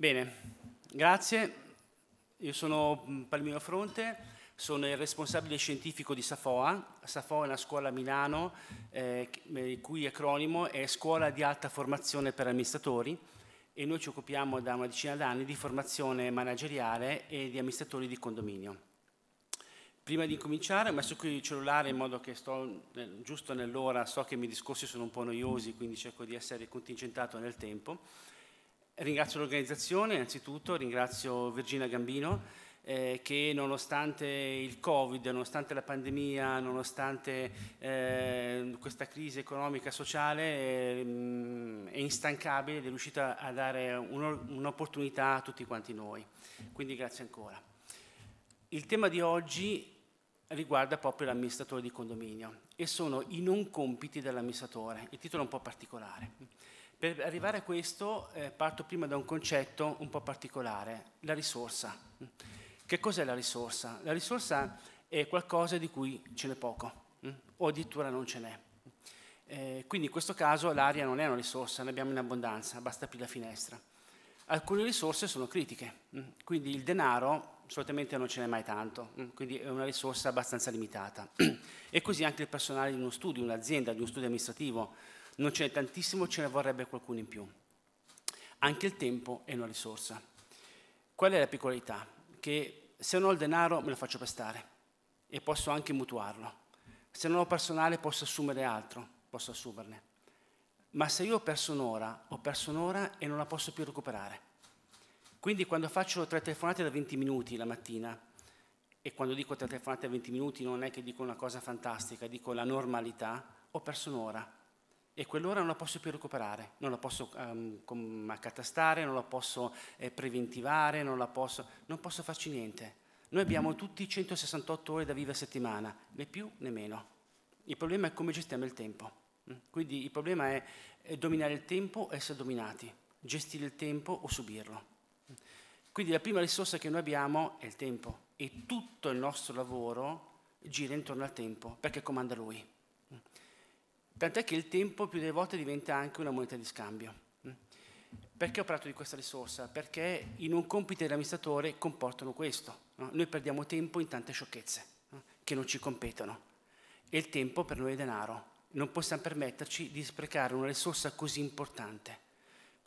Bene, grazie. Io sono Palmino Fronte, sono il responsabile scientifico di Safoa. Safoa è una scuola a Milano, eh, il cui acronimo è Scuola di Alta Formazione per Amministratori e noi ci occupiamo da una decina d'anni di formazione manageriale e di amministratori di condominio. Prima di cominciare ho messo qui il cellulare in modo che sto nel, giusto nell'ora, so che i miei discorsi sono un po' noiosi, quindi cerco di essere contingentato nel tempo. Ringrazio l'organizzazione innanzitutto, ringrazio Virginia Gambino eh, che nonostante il Covid, nonostante la pandemia, nonostante eh, questa crisi economica e sociale eh, è instancabile ed è riuscita a dare un'opportunità a tutti quanti noi. Quindi grazie ancora. Il tema di oggi riguarda proprio l'amministratore di condominio e sono i non compiti dell'amministratore, il titolo è un po' particolare. Per arrivare a questo eh, parto prima da un concetto un po' particolare, la risorsa. Che cos'è la risorsa? La risorsa è qualcosa di cui ce n'è poco mm, o addirittura non ce n'è. Eh, quindi in questo caso l'aria non è una risorsa, ne abbiamo in abbondanza, basta aprire la finestra. Alcune risorse sono critiche, mm, quindi il denaro solitamente non ce n'è mai tanto, mm, quindi è una risorsa abbastanza limitata. E così anche il personale di uno studio, di un'azienda, di uno studio amministrativo, non ce n'è tantissimo, ce ne vorrebbe qualcuno in più. Anche il tempo è una risorsa. Qual è la peculiarità? Che se non ho il denaro me lo faccio prestare e posso anche mutuarlo. Se non ho personale posso assumere altro, posso assumerne. Ma se io ho perso un'ora, ho perso un'ora e non la posso più recuperare quindi quando faccio tre telefonate da 20 minuti la mattina, e quando dico tre telefonate da 20 minuti non è che dico una cosa fantastica, dico la normalità, ho perso un'ora e quell'ora non la posso più recuperare, non la posso um, accatastare, non la posso eh, preventivare, non, la posso, non posso farci niente. Noi abbiamo tutti 168 ore da vivere a settimana, né più né meno. Il problema è come gestiamo il tempo. Quindi il problema è dominare il tempo o essere dominati, gestire il tempo o subirlo. Quindi la prima risorsa che noi abbiamo è il tempo e tutto il nostro lavoro gira intorno al tempo perché comanda lui. Tant'è che il tempo più delle volte diventa anche una moneta di scambio. Perché ho parlato di questa risorsa? Perché in un compito dell'amministratore comportano questo. No? Noi perdiamo tempo in tante sciocchezze no? che non ci competono. E il tempo per noi è denaro. Non possiamo permetterci di sprecare una risorsa così importante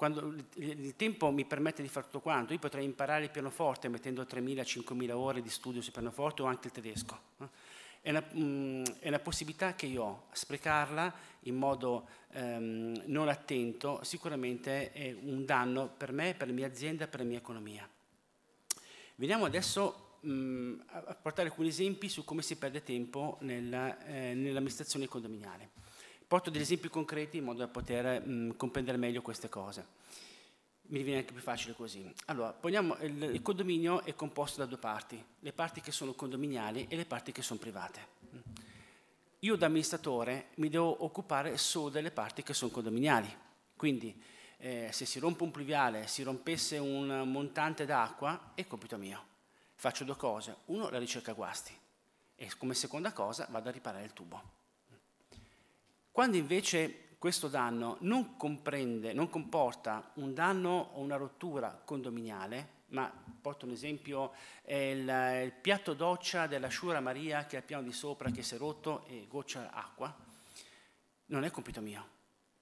quando il tempo mi permette di fare tutto quanto, io potrei imparare il pianoforte mettendo 3.000-5.000 ore di studio sul pianoforte o anche il tedesco. È una, mm, è una possibilità che io ho, sprecarla in modo ehm, non attento sicuramente è un danno per me, per la mia azienda, per la mia economia. Veniamo adesso mh, mm, a portare alcuni esempi su come si perde tempo nella, eh, nell'amministrazione condominiale. Porto degli esempi concreti in modo da poter mh, mm, comprendere meglio queste cose. Mi viene anche più facile così. Allora, poniamo, il, il condominio è composto da due parti, le parti che sono condominiali e le parti che sono private io da amministratore mi devo occupare solo delle parti che sono condominiali. Quindi eh, se si rompe un pluviale, si rompesse un montante d'acqua, è compito mio. Faccio due cose. Uno, la ricerca guasti. E come seconda cosa vado a riparare il tubo. Quando invece questo danno non, comprende, non comporta un danno o una rottura condominiale, ma porto un esempio, il, il, piatto doccia della Shura Maria che è al piano di sopra, che si è rotto e goccia acqua, non è compito mio.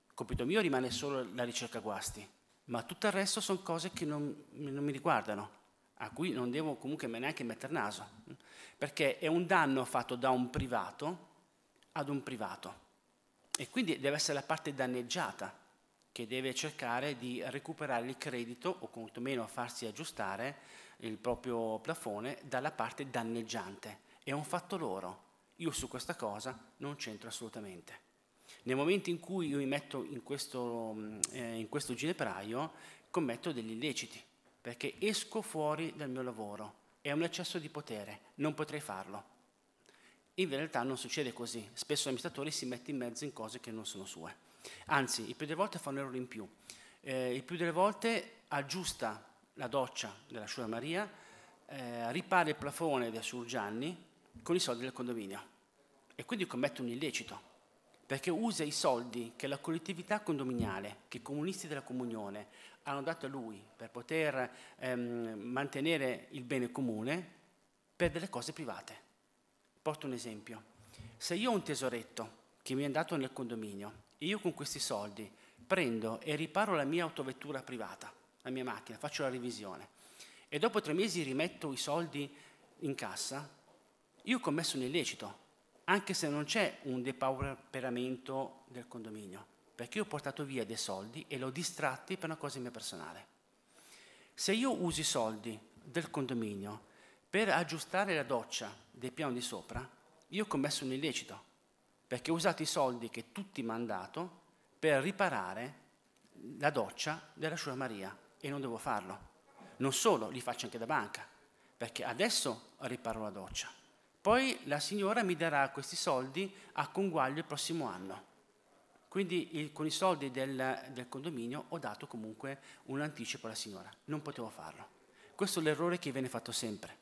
Il compito mio rimane solo la ricerca guasti, ma tutto il resto sono cose che non, non mi riguardano, a cui non devo comunque neanche mettere naso, perché è un danno fatto da un privato ad un privato e quindi deve essere la parte danneggiata che deve cercare di recuperare il credito o quantomeno farsi aggiustare il proprio plafone dalla parte danneggiante. È un fatto loro. Io su questa cosa non c'entro assolutamente. Nel momento in cui io mi metto in questo, mm, eh, in questo ginepraio, commetto degli illeciti, perché esco fuori dal mio lavoro. È un eccesso di potere, non potrei farlo. In realtà non succede così, spesso l'amministratore si mette in mezzo in cose che non sono sue. Anzi, il più delle volte fa un errore in più. Eh, il più delle volte aggiusta la doccia della Sciura Maria, eh, ripara il plafone del Sur Gianni con i soldi del condominio e quindi commette un illecito perché usa i soldi che la collettività condominiale, che i comunisti della comunione hanno dato a lui per poter ehm, mantenere il bene comune per delle cose private. Porto un esempio. Se io ho un tesoretto che mi è andato nel condominio e io con questi soldi prendo e riparo la mia autovettura privata, la mia macchina, faccio la revisione e dopo tre mesi rimetto i soldi in cassa, io ho commesso un illecito, anche se non c'è un depauperamento del condominio, perché io ho portato via dei soldi e li ho distratti per una cosa mia personale. Se io uso i soldi del condominio per aggiustare la doccia del piano di sopra, io ho commesso un illecito, perché ho usato i soldi che tutti mi hanno dato per riparare la doccia della Sua Maria e non devo farlo. Non solo, li faccio anche da banca, perché adesso riparo la doccia. Poi la signora mi darà questi soldi a conguaglio il prossimo anno. Quindi il, con i soldi del, del condominio ho dato comunque un anticipo alla signora. Non potevo farlo. Questo è l'errore che viene fatto sempre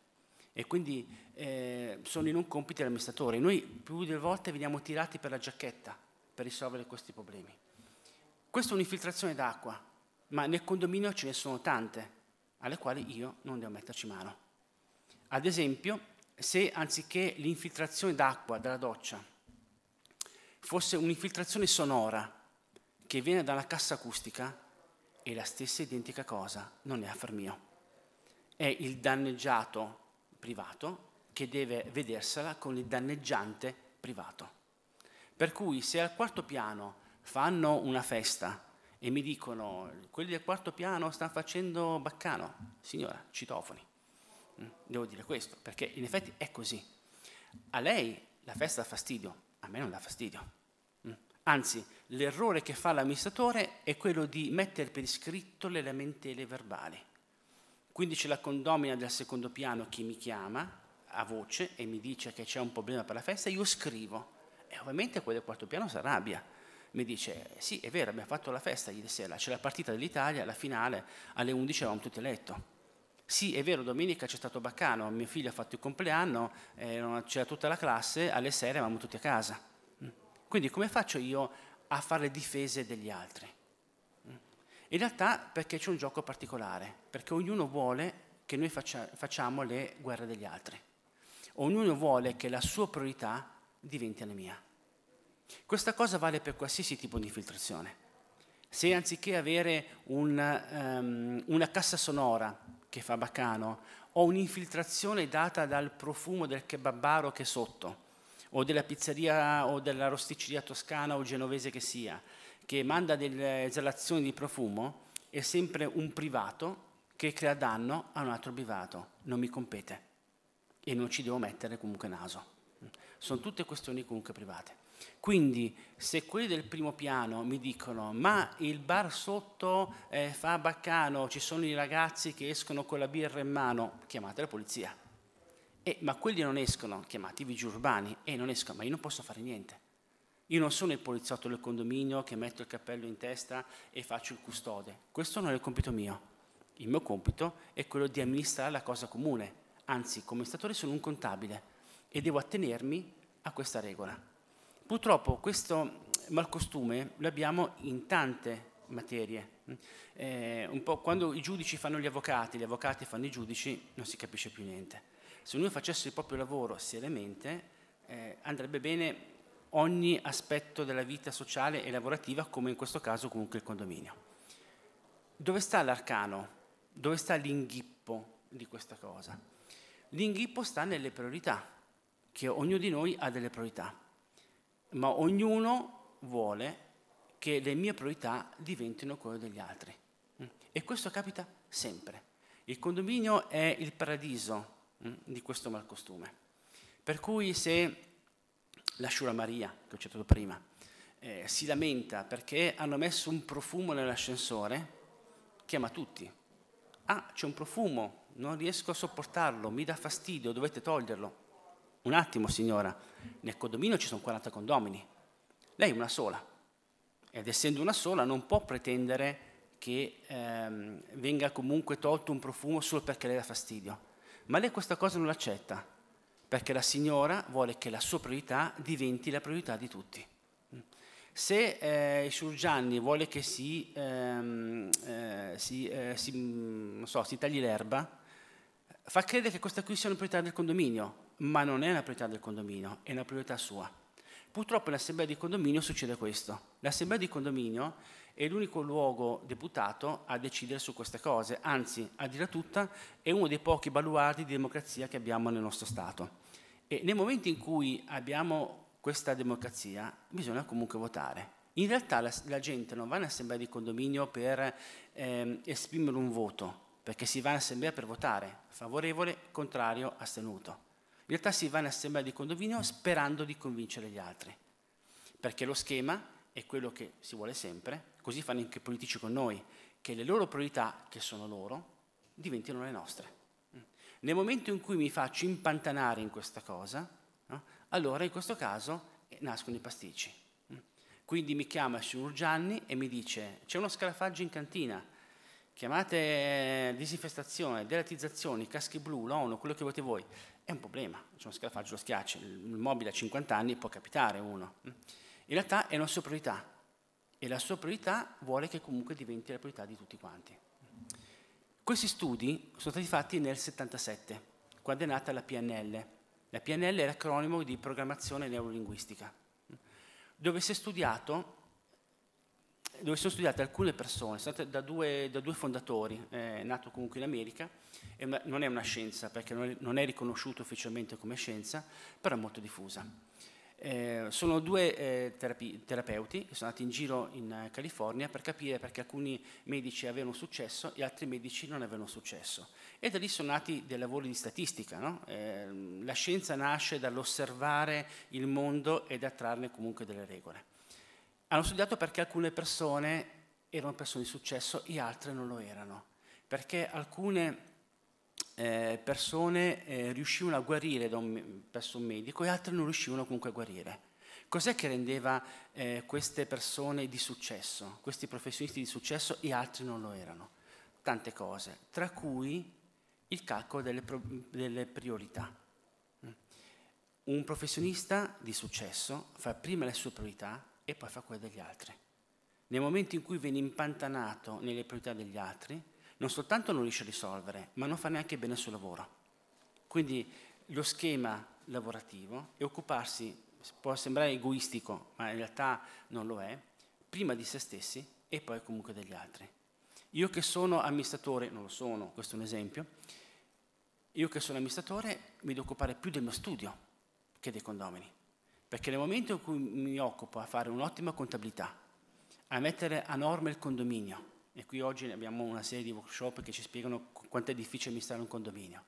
e quindi eh, sono in un compito dell'amministratore. Noi più delle volte veniamo tirati per la giacchetta per risolvere questi problemi. Questa è un'infiltrazione d'acqua, ma nel condominio ce ne sono tante, alle quali io non devo metterci mano. Ad esempio, se anziché l'infiltrazione d'acqua dalla doccia fosse un'infiltrazione sonora che viene dalla cassa acustica, è la stessa identica cosa, non è affar mio. È il danneggiato privato che deve vedersela con il danneggiante privato. Per cui se al quarto piano fanno una festa e mi dicono quelli del quarto piano stanno facendo baccano, signora, citofoni. Mm, devo dire questo, perché in effetti è così. A lei la festa dà fastidio, a me non dà fastidio. Mm. Anzi, l'errore che fa l'amministratore è quello di mettere per iscritto le lamentele verbali. Quindi c'è la condomina del secondo piano che mi chiama a voce e mi dice che c'è un problema per la festa, io scrivo. E ovviamente quello del quarto piano si arrabbia. Mi dice, sì, è vero, abbiamo fatto la festa ieri sera, c'è la partita dell'Italia, la finale, alle 11 avevamo tutti a letto. Sì, è vero, domenica c'è stato Baccano, mio figlio ha fatto il compleanno, eh, c'era tutta la classe, alle 6 eravamo tutti a casa. Mm. Quindi come faccio io a fare le difese degli altri? In realtà perché c'è un gioco particolare, perché ognuno vuole che noi faccia, facciamo le guerre degli altri. Ognuno vuole che la sua priorità diventi la mia. Questa cosa vale per qualsiasi tipo di infiltrazione. Se anziché avere un, um, una cassa sonora che fa bacano, ho un'infiltrazione data dal profumo del kebabaro che è sotto, o della pizzeria o della rosticceria toscana o genovese che sia, che manda delle esalazioni di profumo è sempre un privato che crea danno a un altro privato, non mi compete e non ci devo mettere comunque naso. Sono tutte questioni comunque private. Quindi se quelli del primo piano mi dicono ma il bar sotto eh, fa baccano, ci sono i ragazzi che escono con la birra in mano, chiamate la polizia. Eh, ma quelli non escono, chiamate i vigili urbani, e eh, non escono, ma io non posso fare niente. Io non sono il poliziotto del condominio che metto il cappello in testa e faccio il custode. Questo non è il compito mio. Il mio compito è quello di amministrare la cosa comune. Anzi, come statore sono un contabile e devo attenermi a questa regola. Purtroppo questo malcostume lo abbiamo in tante materie. Eh, quando i giudici fanno gli avvocati, gli avvocati fanno i giudici, non si capisce più niente. Se uno facesse il proprio lavoro seriamente, eh, andrebbe bene ogni aspetto della vita sociale e lavorativa, come in questo caso comunque il condominio. Dove sta l'arcano? Dove sta l'inghippo di questa cosa? L'inghippo sta nelle priorità, che ognuno di noi ha delle priorità, ma ognuno vuole che le mie priorità diventino quelle degli altri. Mm. E questo capita sempre. Il condominio è il paradiso mm, di questo malcostume. Per cui se la Shura Maria, che ho citato prima, eh, si lamenta perché hanno messo un profumo nell'ascensore chiama tutti. Ah, c'è un profumo, non riesco a sopportarlo, mi dà fastidio, dovete toglierlo. Un attimo, signora, nel condominio ci sono 40 condomini, lei è una sola. Ed essendo una sola non può pretendere che ehm, venga comunque tolto un profumo solo perché le dà fastidio. Ma lei questa cosa non l'accetta perché la signora vuole che la sua priorità diventi la priorità di tutti. Se eh, il Surgianni vuole che si, ehm, eh, si, eh, si, mm, so, si tagli l'erba, fa credere che questa qui sia una priorità del condominio, ma non è una priorità del condominio, è una priorità sua. Purtroppo nell'assemblea di condominio succede questo. L'assemblea di condominio è l'unico luogo deputato a decidere su queste cose, anzi, a dirla tutta, è uno dei pochi baluardi di democrazia che abbiamo nel nostro Stato. E nel momento in cui abbiamo questa democrazia, bisogna comunque votare. In realtà la, la gente non va in assemblea di condominio per ehm, esprimere un voto, perché si va in assemblea per votare, favorevole, contrario, astenuto. In realtà si va in assemblea di condominio sperando di convincere gli altri, perché lo schema è quello che si vuole sempre, così fanno anche i politici con noi, che le loro priorità, che sono loro, diventino le nostre. Nel momento in cui mi faccio impantanare in questa cosa, no, allora in questo caso eh, nascono i pasticci. Quindi mi chiama il signor Gianni e mi dice c'è uno scarafaggio in cantina, chiamate eh, disinfestazione, deratizzazioni, caschi blu, l'ONU, quello che volete voi. È un problema, c'è uno scarafaggio, lo schiaccia, il mobile a 50 anni può capitare uno. In realtà è la nostra priorità, e la sua priorità vuole che comunque diventi la priorità di tutti quanti. Questi studi sono stati fatti nel 77, quando è nata la PNL. La PNL è l'acronimo di programmazione neurolinguistica, dove si è studiato dove sono studiate alcune persone, state da due, da due fondatori, eh, nato comunque in America, e non è una scienza perché non è, non è riconosciuta ufficialmente come scienza, però è molto diffusa. Eh, sono due eh, terapi- terapeuti che sono andati in giro in eh, California per capire perché alcuni medici avevano successo e altri medici non avevano successo. E da lì sono nati dei lavori di statistica. No? Eh, la scienza nasce dall'osservare il mondo e da trarne comunque delle regole. Hanno studiato perché alcune persone erano persone di successo e altre non lo erano, perché alcune eh, persone eh, riuscivano a guarire un, presso un medico e altre non riuscivano comunque a guarire. Cos'è che rendeva eh, queste persone di successo, questi professionisti di successo e altri non lo erano? Tante cose, tra cui il calcolo delle, pro, delle priorità. Mm. Un professionista di successo fa prima le sue priorità e poi fa quelle degli altri. Nel momento in cui viene impantanato nelle priorità degli altri, non soltanto non riesce a risolvere, ma non fa neanche bene il suo lavoro. Quindi lo schema lavorativo è occuparsi può sembrare egoistico, ma in realtà non lo è, prima di se stessi e poi comunque degli altri. Io che sono amministratore, non lo sono, questo è un esempio, io che sono amministratore mi devo occupare più del mio studio che dei condomini, perché nel momento in cui mi occupo a fare un'ottima contabilità, a mettere a norma il condominio, e qui oggi abbiamo una serie di workshop che ci spiegano quanto è difficile amministrare un condominio.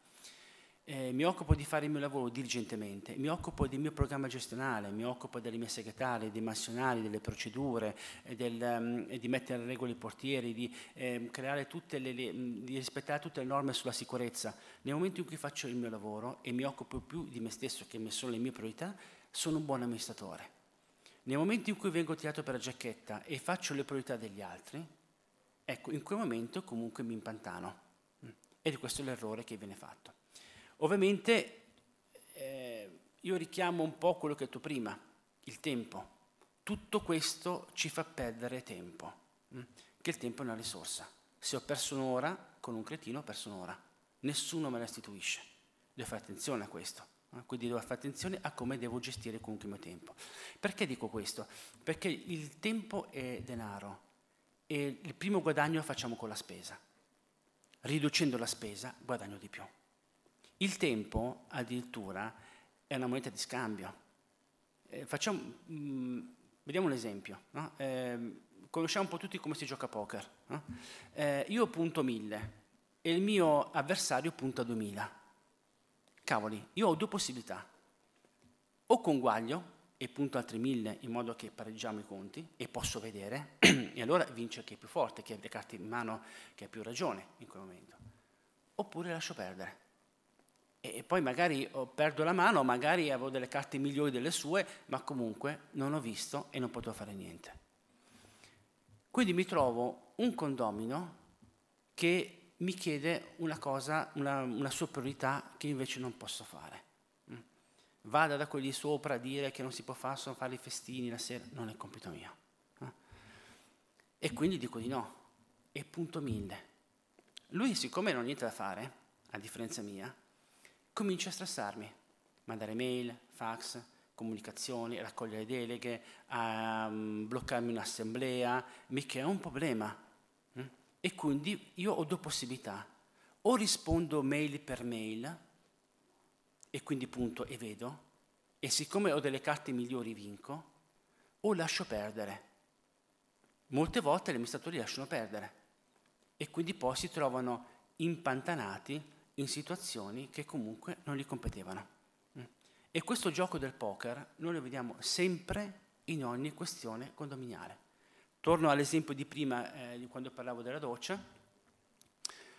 Eh, mi occupo di fare il mio lavoro diligentemente, mi occupo del mio programma gestionale, mi occupo delle mie segretarie, dei massionari, delle procedure, del, um, di mettere in regola i portieri, di eh, creare tutte le, le, di rispettare tutte le norme sulla sicurezza. Nel momento in cui faccio il mio lavoro e mi occupo più di me stesso che sono le mie priorità, sono un buon amministratore. Nel momento in cui vengo tirato per la giacchetta e faccio le priorità degli altri, ecco, in quel momento comunque mi impantano. Mm. Ed è questo l'errore che viene fatto. Ovviamente eh, io richiamo un po' quello che ho detto prima, il tempo. Tutto questo ci fa perdere tempo, mm, che il tempo è una risorsa. Se ho perso un'ora, con un cretino ho perso un'ora. Nessuno me la restituisce. Devo fare attenzione a questo. Eh, quindi devo fare attenzione a come devo gestire comunque il mio tempo. Perché dico questo? Perché il tempo è denaro e il primo guadagno lo facciamo con la spesa. Riducendo la spesa guadagno di più. Il tempo addirittura è una moneta di scambio. Eh, facciamo, mh, mm, vediamo un esempio. No? Eh, conosciamo un po' tutti come si gioca a poker. No? Eh, io punto 1000 e il mio avversario punta 2000. Cavoli, io ho due possibilità. O conguaglio e punto altri mille in modo che pareggiamo i conti e posso vedere e allora vince chi è più forte, chi ha le carte in mano, chi ha più ragione in quel momento. Oppure lascio perdere. E, poi magari oh, perdo la mano, magari avevo delle carte migliori delle sue, ma comunque non ho visto e non potevo fare niente. Quindi mi trovo un condomino che mi chiede una cosa, una, una superiorità che invece non posso fare vada da quelli sopra a dire che non si può fare, sono fare i festini la sera, non è compito mio. Eh. E quindi dico di no. E punto mille. Lui, siccome non ha niente da fare, a differenza mia, comincia a stressarmi. Mandare mail, fax, comunicazioni, raccogliere deleghe, a ehm, bloccarmi un'assemblea, mi crea un problema. Eh. E quindi io ho due possibilità. O rispondo mail per mail, e quindi punto e vedo, e siccome ho delle carte migliori vinco, o lascio perdere. Molte volte gli amministratori lasciano perdere e quindi poi si trovano impantanati in situazioni che comunque non gli competevano. Mm. E questo gioco del poker noi lo vediamo sempre in ogni questione condominiale. Torno all'esempio di prima, eh, di quando parlavo della doccia.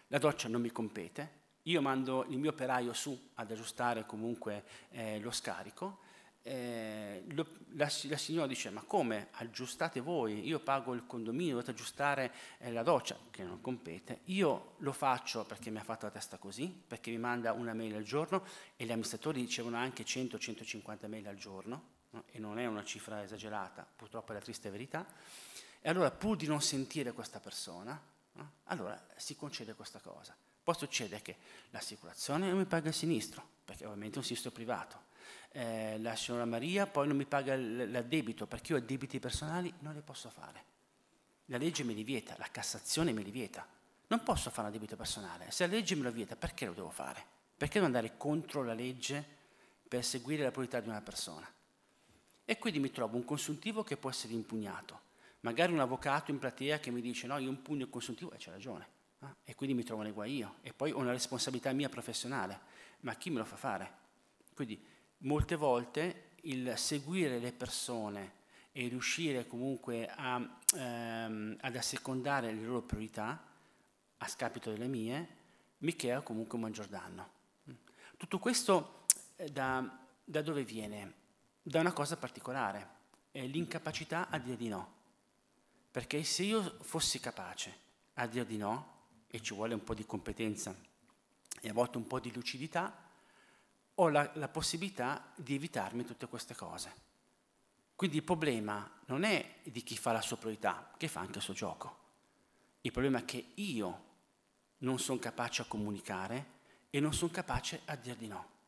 La doccia non mi compete, io mando il mio operaio su ad aggiustare comunque eh, lo scarico. Eh, lo, la, la, signora dice ma come aggiustate voi io pago il condominio dovete aggiustare eh, la doccia che non compete io lo faccio perché mi ha fatto la testa così perché mi manda una mail al giorno e gli amministratori ricevono anche 100-150 mail al giorno no? e non è una cifra esagerata purtroppo è la triste verità e allora pur di non sentire questa persona no? allora si concede questa cosa poi succede che l'assicurazione non mi paga il sinistro, perché ovviamente è un sinistro privato. Eh, la signora Maria poi non mi paga l'addebito, perché io ho debiti personali non li posso fare. La legge me li vieta, la Cassazione me li vieta. Non posso fare un debito personale. Se la legge me lo vieta, perché lo devo fare? Perché devo andare contro la legge per seguire la priorità di una persona? E quindi mi trovo un consuntivo che può essere impugnato. Magari un avvocato in platea che mi dice no, io impugno il consuntivo e c'è ragione Ah, e quindi mi trovo nei guai io. E poi ho una responsabilità mia professionale, ma chi me lo fa fare? Quindi molte volte il seguire le persone e riuscire comunque a, ehm, ad assecondare le loro priorità a scapito delle mie, mi crea comunque un maggior danno. Mm. Tutto questo eh, da, da dove viene? Da una cosa particolare, è l'incapacità a dire di no. Perché se io fossi capace a dire di no, e ci vuole un po' di competenza e a volte un po' di lucidità, ho la, la possibilità di evitarmi tutte queste cose. Quindi il problema non è di chi fa la sua priorità, che fa anche il suo gioco. Il problema è che io non sono capace a comunicare e non sono capace a dir di no.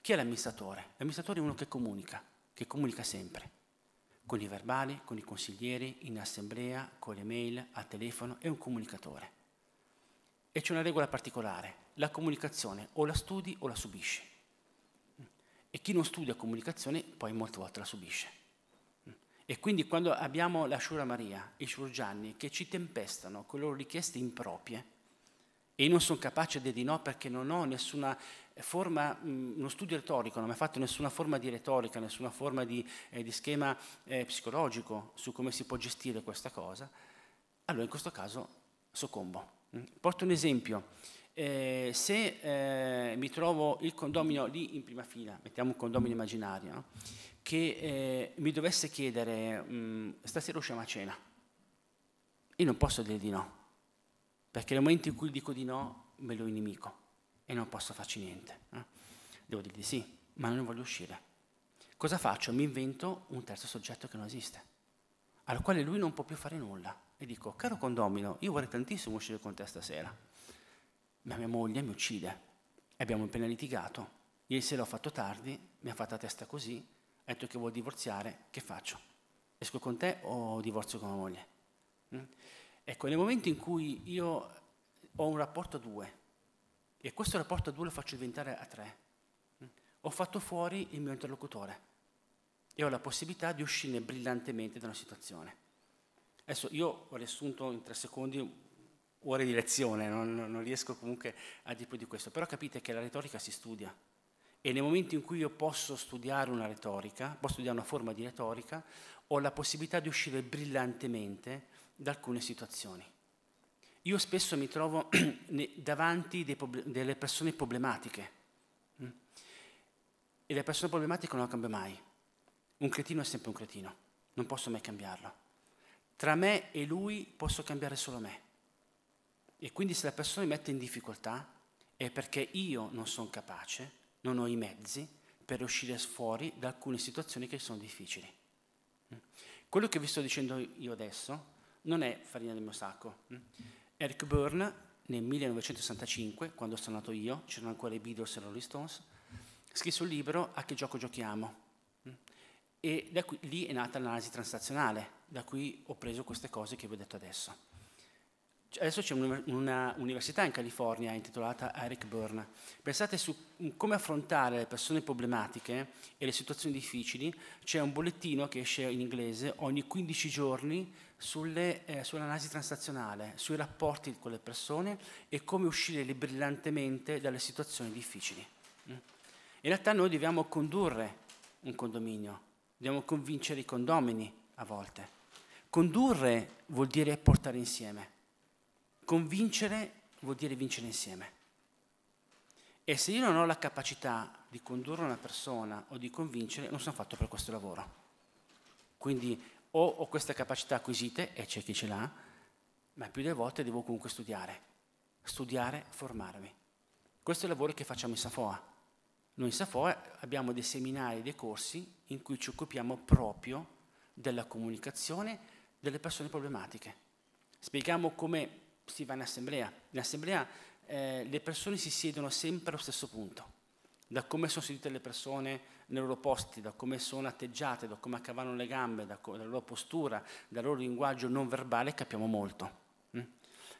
Chi è l'amministratore? L'amministratore è uno che comunica, che comunica sempre, con i verbali, con i consiglieri, in assemblea, con le mail, al telefono, è un comunicatore. E c'è una regola particolare, la comunicazione o la studi o la subisci. E chi non studia comunicazione poi molte volte la subisce. E quindi quando abbiamo la Shura Maria, i Shurgianni, che ci tempestano con le loro richieste improprie, e io non sono capace di dire di no perché non ho nessuna forma, mm, uno studio retorico, non mi ha fatto nessuna forma di retorica, nessuna forma di, eh, di schema eh, psicologico su come si può gestire questa cosa, allora in questo caso soccombo. Mm. Porto un esempio. Eh, se eh, mi trovo il condomino lì in prima fila, mettiamo un condomino immaginario, no? che eh, mi dovesse chiedere mh, mm, stasera usciamo a cena, io non posso dire di no, perché nel momento in cui dico di no me lo inimico e non posso farci niente. No? Devo dire di sì, ma non voglio uscire. Cosa faccio? Mi invento un terzo soggetto che non esiste, al quale lui non può più fare nulla e dico, caro condomino, io vorrei tantissimo uscire con te stasera, ma mia moglie mi uccide. abbiamo appena litigato. Ieri sera ho fatto tardi, mi ha fatta la testa così, ha detto che vuol divorziare, che faccio? Esco con te o divorzio con mia moglie? Mm? Ecco, nel momento in cui io ho un rapporto a due, e questo rapporto a due lo faccio diventare a tre, mm? ho fatto fuori il mio interlocutore e ho la possibilità di uscire brillantemente da una situazione. Adesso io ho riassunto in tre secondi ore di lezione, non, non riesco comunque a dire più di questo, però capite che la retorica si studia e nel momento in cui io posso studiare una retorica, posso studiare una forma di retorica, ho la possibilità di uscire brillantemente da alcune situazioni. Io spesso mi trovo davanti delle persone problematiche mm? e le persone problematiche non le cambio mai. Un cretino è sempre un cretino, non posso mai cambiarlo tra me e lui posso cambiare solo me. E quindi se la persona mi mette in difficoltà è perché io non sono capace, non ho i mezzi per uscire fuori da alcune situazioni che sono difficili. Quello che vi sto dicendo io adesso non è farina del mio sacco. Eric Byrne nel 1965, quando sono nato io, c'erano ancora i Beatles e i Rolling Stones, scrisse un libro A che gioco giochiamo, e qui, lì è nata l'analisi transazionale, da cui ho preso queste cose che vi ho detto adesso. Adesso c'è un'università in California intitolata Eric Byrne. Pensate su mm, come affrontare le persone problematiche e le situazioni difficili. C'è un bollettino che esce in inglese ogni 15 giorni sulle, eh, sull'analisi transazionale, sui rapporti con le persone e come uscire brillantemente dalle situazioni difficili. Mm. In realtà noi dobbiamo condurre un condominio, dobbiamo convincere i condomini a volte. Condurre vuol dire portare insieme, convincere vuol dire vincere insieme. E se io non ho la capacità di condurre una persona o di convincere, non sono fatto per questo lavoro. Quindi o ho queste capacità acquisite, e c'è chi ce l'ha, ma più delle volte devo comunque studiare, studiare, formarmi. Questo è il lavoro che facciamo in Safoa. Noi in Safoa eh, abbiamo dei seminari, dei corsi in cui ci occupiamo proprio della comunicazione delle persone problematiche. Spieghiamo come si va in assemblea. In assemblea eh, le persone si siedono sempre allo stesso punto. Da come sono sedute le persone nei loro posti, da come sono atteggiate, da come accavano le gambe, da dalla loro postura, dal loro linguaggio non verbale capiamo molto. Mm?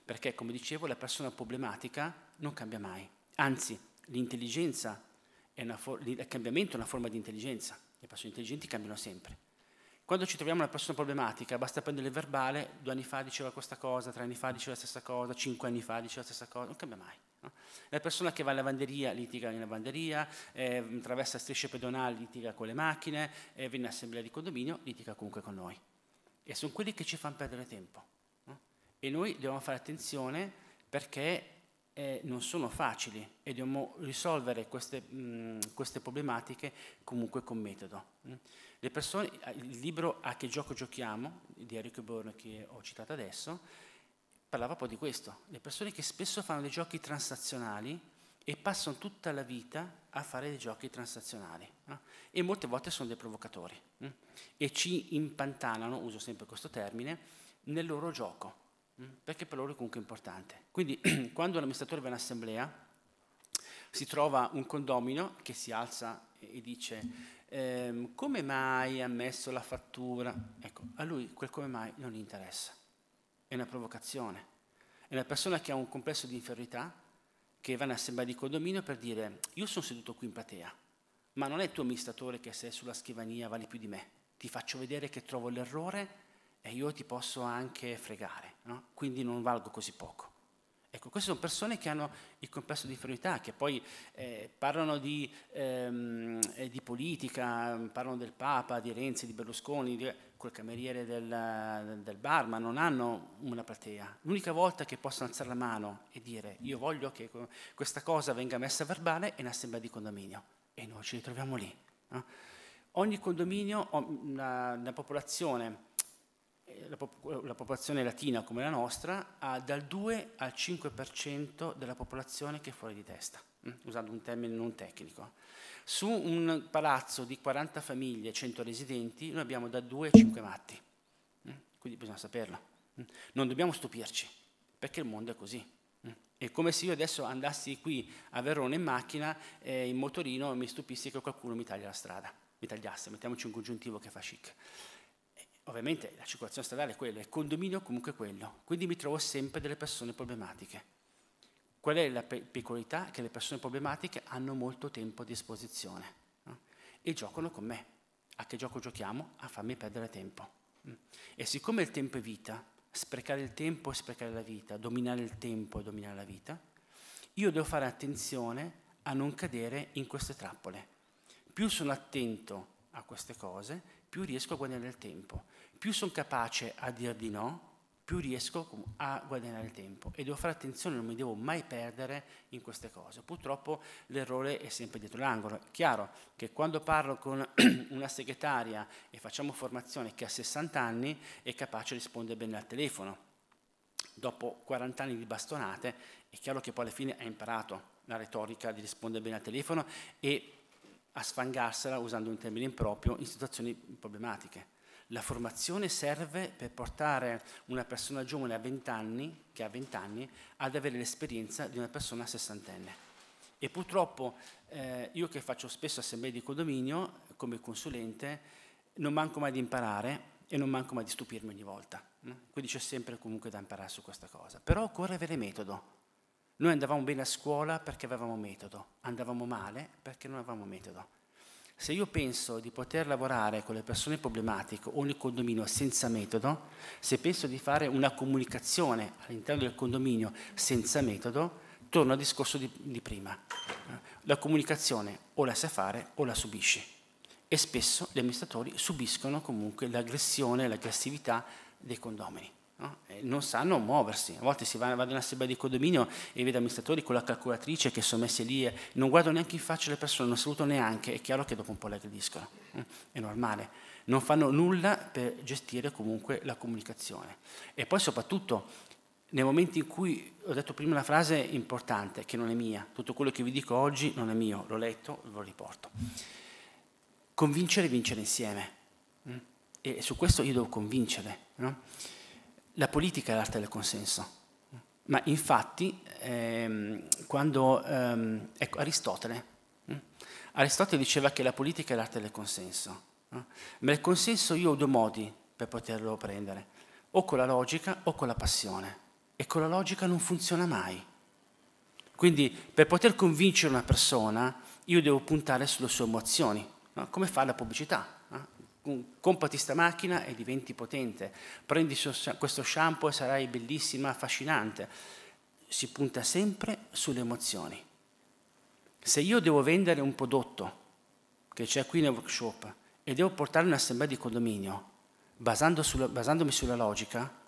Perché, come dicevo, la persona problematica non cambia mai. Anzi, l'intelligenza for- il cambiamento è una forma di intelligenza, le persone intelligenti cambiano sempre. Quando ci troviamo una persona problematica, basta prendere il verbale, due anni fa diceva questa cosa, tre anni fa diceva la stessa cosa, cinque anni fa diceva la stessa cosa, non cambia mai. No? La persona che va alla lavanderia litiga in lavanderia, eh, attraversa strisce pedonali, litiga con le macchine, eh, viene in assemblea di condominio, litiga comunque con noi. E sono quelli che ci fanno perdere tempo. No? E noi dobbiamo fare attenzione perché eh, non sono facili e dobbiamo risolvere queste, mh, mm, queste problematiche comunque con metodo. Mm. Persone, il libro A che gioco giochiamo di Eric Bourne che ho citato adesso parlava poi di questo, le persone che spesso fanno dei giochi transazionali e passano tutta la vita a fare dei giochi transazionali eh? e molte volte sono dei provocatori eh? e ci impantanano, uso sempre questo termine, nel loro gioco Mm? perché per loro è comunque importante. Quindi quando l'amministratore va in assemblea si trova un condomino che si alza e dice ehm, come mai ha messo la fattura? Ecco, a lui quel come mai non interessa, è una provocazione. È una persona che ha un complesso di inferiorità che va in assemblea di condominio per dire io sono seduto qui in platea, ma non è il tuo amministratore che se è sulla scrivania vale più di me, ti faccio vedere che trovo l'errore e io ti posso anche fregare, no? quindi non valgo così poco. Ecco, queste sono persone che hanno il complesso di inferiorità, che poi eh, parlano di, ehm, eh, di, politica, parlano del Papa, di Renzi, di Berlusconi, di, quel cameriere del, del bar, ma non hanno una platea. L'unica volta che possono alzare la mano e dire io voglio che questa cosa venga messa a verbale è in assemblea di condominio. E noi ci ritroviamo lì. No? Ogni condominio, la, la popolazione la, pop la popolazione latina come la nostra ha dal 2 al 5% della popolazione che è fuori di testa, mm, usando un termine non tecnico. Su un palazzo di 40 famiglie, e 100 residenti, noi abbiamo da 2 a 5 matti, mm, quindi bisogna saperlo. Mm. Non dobbiamo stupirci, perché il mondo è così. È come se io adesso andassi qui a Verona in macchina, eh, in motorino, e mi stupissi che qualcuno mi taglia la strada, mi tagliasse, mettiamoci un congiuntivo che fa chic. Ovviamente la circolazione stradale è quella, il condominio è comunque quello, quindi mi trovo sempre delle persone problematiche. Qual è la pe- peculiarità? Che le persone problematiche hanno molto tempo a disposizione no? e giocano con me. A che gioco giochiamo? A farmi perdere tempo. Mm. E siccome il tempo è vita, sprecare il tempo è sprecare la vita, dominare il tempo è dominare la vita, io devo fare attenzione a non cadere in queste trappole. Più sono attento a queste cose, più riesco a guadagnare il tempo. Più sono capace a dir di no, più riesco a guadagnare il tempo e devo fare attenzione, non mi devo mai perdere in queste cose. Purtroppo l'errore è sempre dietro l'angolo. È chiaro che quando parlo con una segretaria e facciamo formazione che ha 60 anni è capace di rispondere bene al telefono, dopo 40 anni di bastonate è chiaro che poi alla fine ha imparato la retorica di rispondere bene al telefono e a sfangarsela, usando un termine improprio, in situazioni problematiche. La formazione serve per portare una persona giovane a 20 anni, che ha 20 anni, ad avere l'esperienza di una persona sessantenne. E purtroppo eh, io che faccio spesso assemblee di condominio, come consulente, non manco mai di imparare e non manco mai di stupirmi ogni volta. Quindi c'è sempre comunque da imparare su questa cosa. Però occorre avere metodo, noi andavamo bene a scuola perché avevamo metodo, andavamo male perché non avevamo metodo. Se io penso di poter lavorare con le persone problematiche o nel condominio senza metodo, se penso di fare una comunicazione all'interno del condominio senza metodo, torno al discorso di, di prima. La comunicazione o la sai fare o la subisci. E spesso gli amministratori subiscono comunque l'aggressione, l'aggressività dei condomini. No? non sanno muoversi. A volte si va, vado in assemblea di condominio e vedo amministratori con la calcolatrice che sono messi lì non guardo neanche in faccia le persone, non saluto neanche, è chiaro che dopo un po' le aggrediscono. Eh? È normale. Non fanno nulla per gestire comunque la comunicazione. E poi soprattutto nei momenti in cui ho detto prima una frase importante che non è mia, tutto quello che vi dico oggi non è mio, l'ho letto, lo riporto. Convincere e vincere insieme. Mm? E su questo io devo convincere. No? la politica è l'arte del consenso. Ma infatti, ehm, quando, ehm, ecco, Aristotele, eh? Aristotele diceva che la politica è l'arte del consenso. Eh? Ma il consenso io ho due modi per poterlo prendere, o con la logica o con la passione. E con la logica non funziona mai. Quindi per poter convincere una persona io devo puntare sulle sue emozioni, no? come fa la pubblicità compati sta macchina e diventi potente, prendi questo shampoo e sarai bellissima, affascinante. Si punta sempre sulle emozioni. Se io devo vendere un prodotto che c'è qui nel workshop e devo portarlo in assemblea di condominio, basando sulla, basandomi sulla logica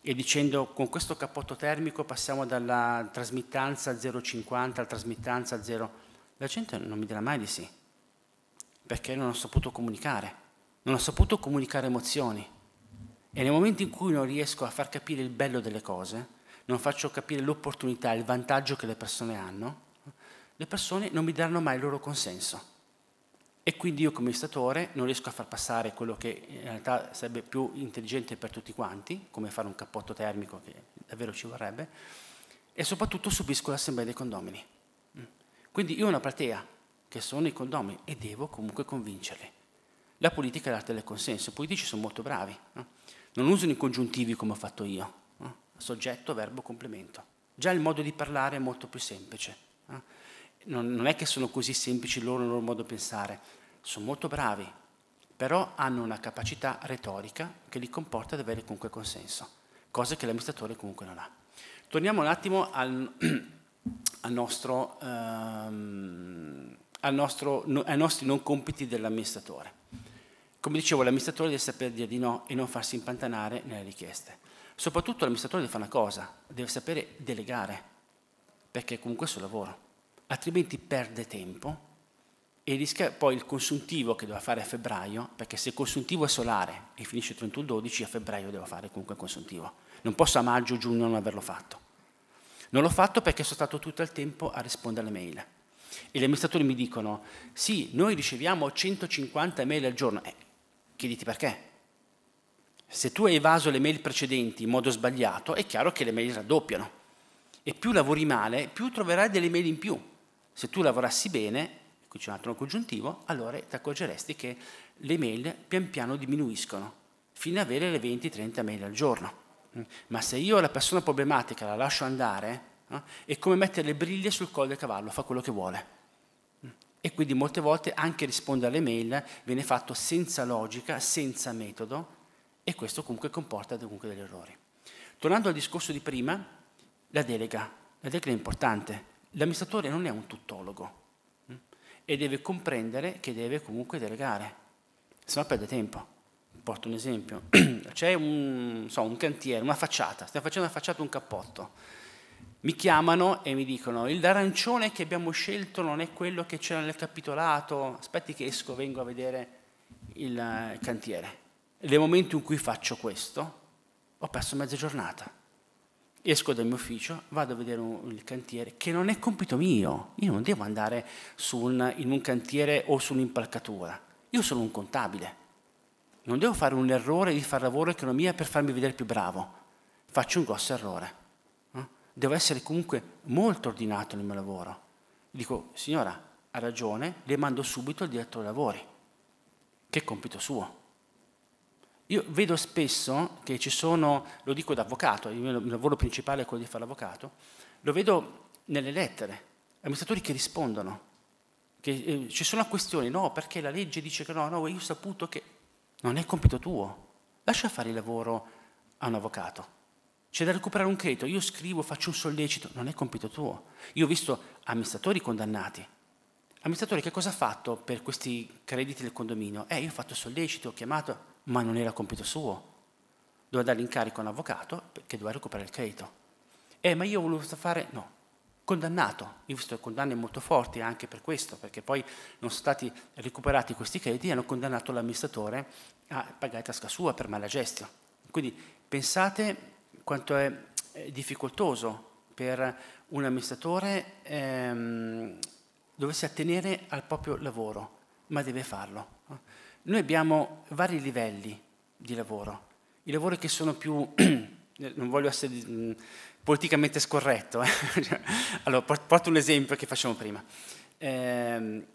e dicendo con questo cappotto termico passiamo dalla trasmittanza 0,50 alla trasmittanza 0, la gente non mi dirà mai di sì, perché non ho saputo comunicare non ho saputo comunicare emozioni e nel momento in cui non riesco a far capire il bello delle cose, non faccio capire l'opportunità, il vantaggio che le persone hanno, le persone non mi daranno mai il loro consenso. E quindi io come istatore non riesco a far passare quello che in realtà sarebbe più intelligente per tutti quanti, come fare un cappotto termico che davvero ci vorrebbe, e soprattutto subisco l'assemblea dei condomini. Quindi io ho una platea che sono i condomini e devo comunque convincerli la politica è l'arte del consenso, i politici sono molto bravi, no? non usano i congiuntivi come ho fatto io, no? soggetto, verbo, complemento. Già il modo di parlare è molto più semplice, no? non, non, è che sono così semplici loro nel loro modo di pensare, sono molto bravi, però hanno una capacità retorica che li comporta ad avere comunque consenso, cosa che l'amministratore comunque non ha. Torniamo un attimo al, al nostro... Ehm, ai nostri non compiti dell'amministratore. Come dicevo, l'amministratore deve saper dire di no e non farsi impantanare nelle richieste. Soprattutto l'amministratore deve fare una cosa, deve sapere delegare, perché è comunque è il suo lavoro, altrimenti perde tempo e rischia poi il consuntivo che doveva fare a febbraio, perché se il consuntivo è solare e finisce il 31-12, a febbraio devo fare comunque il consuntivo. Non posso a maggio o giugno non averlo fatto. Non l'ho fatto perché sono stato tutto il tempo a rispondere alle mail. E gli amministratori mi dicono, sì, noi riceviamo 150 mail al giorno. Eh, chiediti perché. Se tu hai evaso le mail precedenti in modo sbagliato, è chiaro che le mail raddoppiano. E più lavori male, più troverai delle mail in più. Se tu lavorassi bene, qui c'è un altro congiuntivo, allora ti accorgeresti che le mail pian piano diminuiscono, fino ad avere le 20-30 mail al giorno. Mm. Ma se io la persona problematica la lascio andare, eh, è come mettere le briglie sul collo del cavallo, fa quello che vuole e quindi molte volte anche rispondere alle mail viene fatto senza logica, senza metodo e questo comunque comporta comunque degli errori. Tornando al discorso di prima, la delega, la delega è importante, l'amministratore non è un tuttologo mm, e deve comprendere che deve comunque delegare, se no perde tempo. Porto un esempio, c'è un, so, un cantiere, una facciata, stiamo facendo una facciata, un cappotto mi chiamano e mi dicono il d'arancione che abbiamo scelto non è quello che c'era nel capitolato, aspetti che esco, vengo a vedere il eh, cantiere. nel momento in cui faccio questo, ho perso mezza giornata. Esco dal mio ufficio, vado a vedere un, il cantiere, che non è compito mio. Io non devo andare un, in un cantiere o su un'impalcatura. Io sono un contabile. Non devo fare un errore di fare lavoro economia per farmi vedere più bravo. Faccio un grosso errore devo essere comunque molto ordinato nel mio lavoro. Dico, signora, ha ragione, le mando subito il direttore lavori, che è compito suo. Io vedo spesso che ci sono, lo dico da avvocato, il mio lavoro principale è quello di fare l'avvocato, lo vedo nelle lettere, amministratori che rispondono, che eh, ci sono questioni, no, perché la legge dice che no, no, io ho saputo che non è compito tuo, lascia fare il lavoro a un avvocato. C'è da recuperare un credito, io scrivo, faccio un sollecito, non è compito tuo. Io ho visto amministratori condannati. Amministratore che cosa ha fatto per questi crediti del condominio? Eh, io ho fatto sollecito, ho chiamato, ma non era compito suo. Doveva dare l'incarico a un avvocato che doveva recuperare il credito. Eh, ma io ho voluto fare... No, condannato. Io ho visto condanne molto forti anche per questo, perché poi non sono stati recuperati questi crediti e hanno condannato l'amministratore a pagare tasca sua per malagesto. Quindi pensate quanto è eh, difficoltoso per un amministratore ehm, doversi attenere al proprio lavoro, ma deve farlo. Noi abbiamo vari livelli di lavoro. I lavori che sono più, non voglio essere mm, politicamente scorretto, eh? allora porto un esempio che facciamo prima. Eh,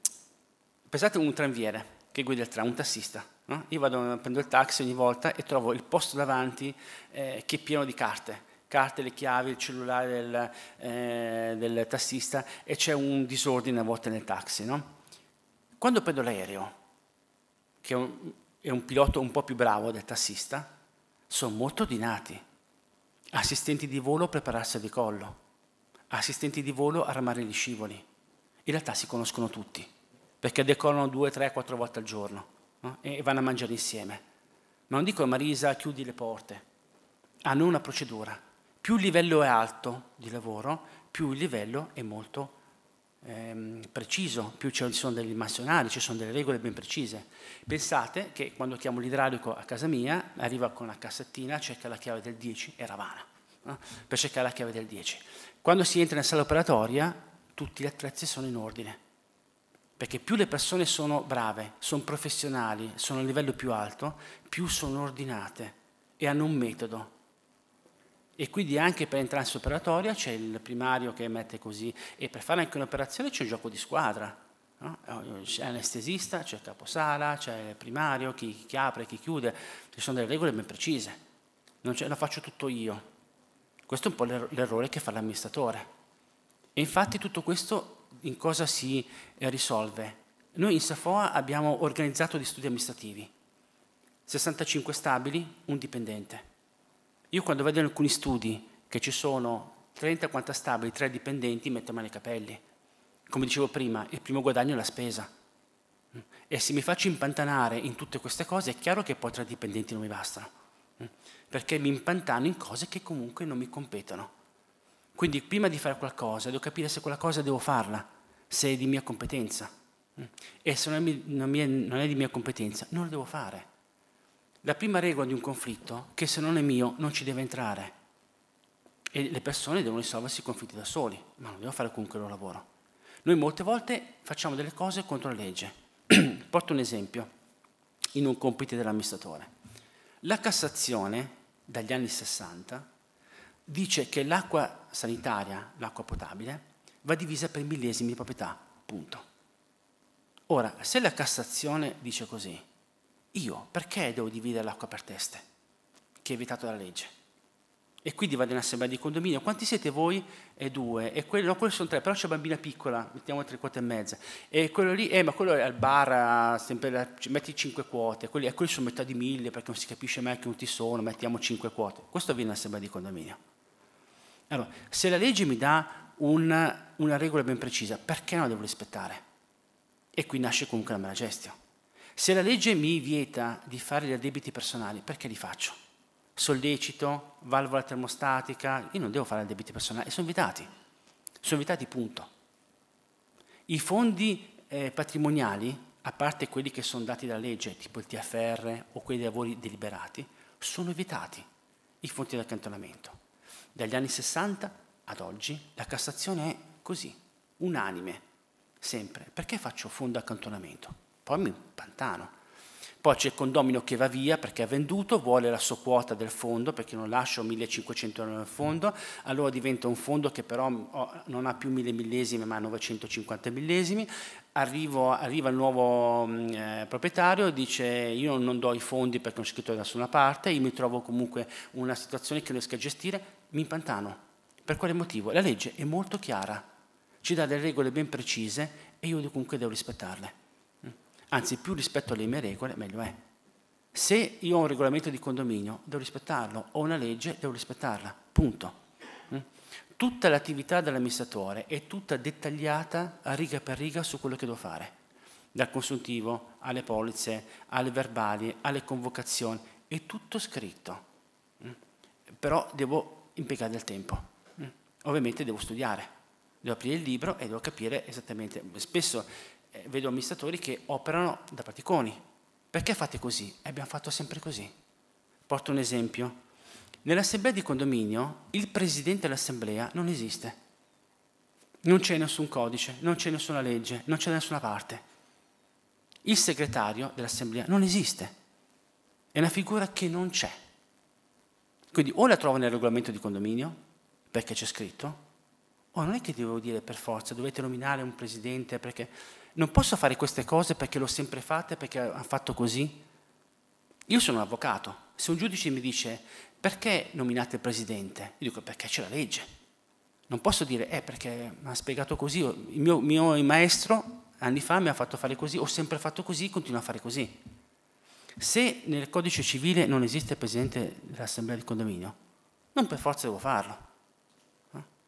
pensate a un tranviere, che guida il tram, un tassista. No? Io vado, prendo il taxi ogni volta e trovo il posto davanti eh, che è pieno di carte. Carte, le chiavi, il cellulare del, eh, del tassista e c'è un disordine a volte nel taxi. No? Quando prendo l'aereo, che è un, è un pilota un po' più bravo del tassista, sono molto ordinati. Assistenti di volo a prepararsi al decollo, assistenti di volo a ramare gli scivoli. In realtà si conoscono tutti perché decorano due, tre, quattro volte al giorno no? e vanno a mangiare insieme. Ma non dico a Marisa chiudi le porte, hanno una procedura. Più il livello è alto di lavoro, più il livello è molto ehm, preciso, più ci sono degli massionari, ci sono delle regole ben precise. Pensate che quando chiamo l'idraulico a casa mia, arriva con la cassettina, cerca la chiave del 10 e ravana, no? per cercare la chiave del 10. Quando si entra nella sala operatoria, tutti gli attrezzi sono in ordine perché più le persone sono brave, sono professionali, sono a livello più alto, più sono ordinate e hanno un metodo. E quindi anche per entrare in operatoria c'è il primario che mette così e per fare anche un'operazione c'è il gioco di squadra. No? Eh, c'è l'anestesista, c'è il caposala, c'è il primario, chi, chi, apre, chi chiude. Ci sono delle regole ben precise. Non ce la faccio tutto io. Questo è un po' l'errore che fa l'amministratore. E infatti tutto questo in cosa si eh, risolve? Noi in Safoa abbiamo organizzato gli studi amministrativi, 65 stabili, un dipendente. Io quando vedo in alcuni studi che ci sono 30-40 stabili, 3 dipendenti, metto male i capelli. Come dicevo prima, il primo guadagno è la spesa. Mm. E se mi faccio impantanare in tutte queste cose, è chiaro che poi tre dipendenti non mi bastano, mm. perché mi impantano in cose che comunque non mi competono. Quindi prima di fare qualcosa, devo capire se quella cosa devo farla se è di mia competenza. Mm. E se non è, di mia competenza, non lo devo fare. La prima regola di un conflitto è che se non è mio non ci deve entrare. E le persone devono risolversi i conflitti da soli, ma non devo fare comunque il loro lavoro. Noi molte volte facciamo delle cose contro la legge. Porto un esempio in un compito dell'amministratore. La Cassazione, dagli anni 60, dice che l'acqua sanitaria, l'acqua potabile, va divisa per millesimi di proprietà, punto. Ora, se la Cassazione dice così, io perché devo dividere l'acqua per teste, che è vietato dalla legge? E quindi vado in assemblea di condominio, quanti siete voi? E due, e quello, no, quello sono tre, però c'è bambina piccola, mettiamo tre quote e mezza, e quello lì, eh ma quello è al bar, sempre, metti cinque quote, quelli, e quelli sono metà di mille perché non si capisce mai che non ti sono, mettiamo cinque quote. Questo avviene in assemblea di condominio. Allora, se la legge mi dà un, una regola ben precisa, perché non la devo rispettare? E qui nasce comunque la mala gestione. Se la legge mi vieta di fare gli addebiti personali, perché li faccio? Sollecito, valvola termostatica, io non devo fare addebiti personali, sono vietati. Sono vietati, punto. I fondi eh, patrimoniali, a parte quelli che sono dati dalla legge, tipo il TFR o quelli dei lavori deliberati, sono vietati i fondi di accantonamento. Dagli anni 60 ad oggi la Cassazione è così, unanime, sempre. Perché faccio fondo accantonamento? Poi mi pantano. Poi c'è il condomino che va via perché ha venduto, vuole la sua quota del fondo perché non lascio 1500 euro nel fondo, allora diventa un fondo che però oh, non ha più 1000 millesimi ma 950 millesimi. Arrivo, arriva il nuovo mm, eh, proprietario dice io non do i fondi perché non c'è scritto da nessuna parte, io mi trovo comunque in una situazione che non riesco a gestire, mi impantano per quale motivo? La legge è molto chiara, ci dà delle regole ben precise e io comunque devo rispettarle. Mm. Anzi, più rispetto alle mie regole, meglio è. Se io ho un regolamento di condominio, devo rispettarlo, ho una legge, devo rispettarla, punto. Mm. Tutta l'attività dell'amministratore è tutta dettagliata riga per riga su quello che devo fare, dal consuntivo alle polizze, alle verbali, alle convocazioni, è tutto scritto, mm. però devo impiegare del tempo ovviamente devo studiare, devo aprire il libro e devo capire esattamente. Spesso eh, vedo amministratori che operano da praticoni. Perché fate così? E eh, abbiamo fatto sempre così. Porto un esempio. Nell'assemblea di condominio il presidente dell'assemblea non esiste. Non c'è nessun codice, non c'è nessuna legge, non c'è da nessuna parte. Il segretario dell'assemblea non esiste. È una figura che non c'è. Quindi o la trovo nel regolamento di condominio, perché c'è scritto? O oh, non è che devo dire per forza, dovete nominare un presidente perché non posso fare queste cose perché l'ho sempre fatta, perché ha fatto così. Io sono un avvocato, se un giudice mi dice perché nominate il presidente, io dico perché c'è la legge. Non posso dire, eh, perché mi ha spiegato così, il mio, mio maestro anni fa mi ha fatto fare così, ho sempre fatto così, continuo a fare così. Se nel codice civile non esiste il presidente dell'assemblea di condominio, non per forza devo farlo.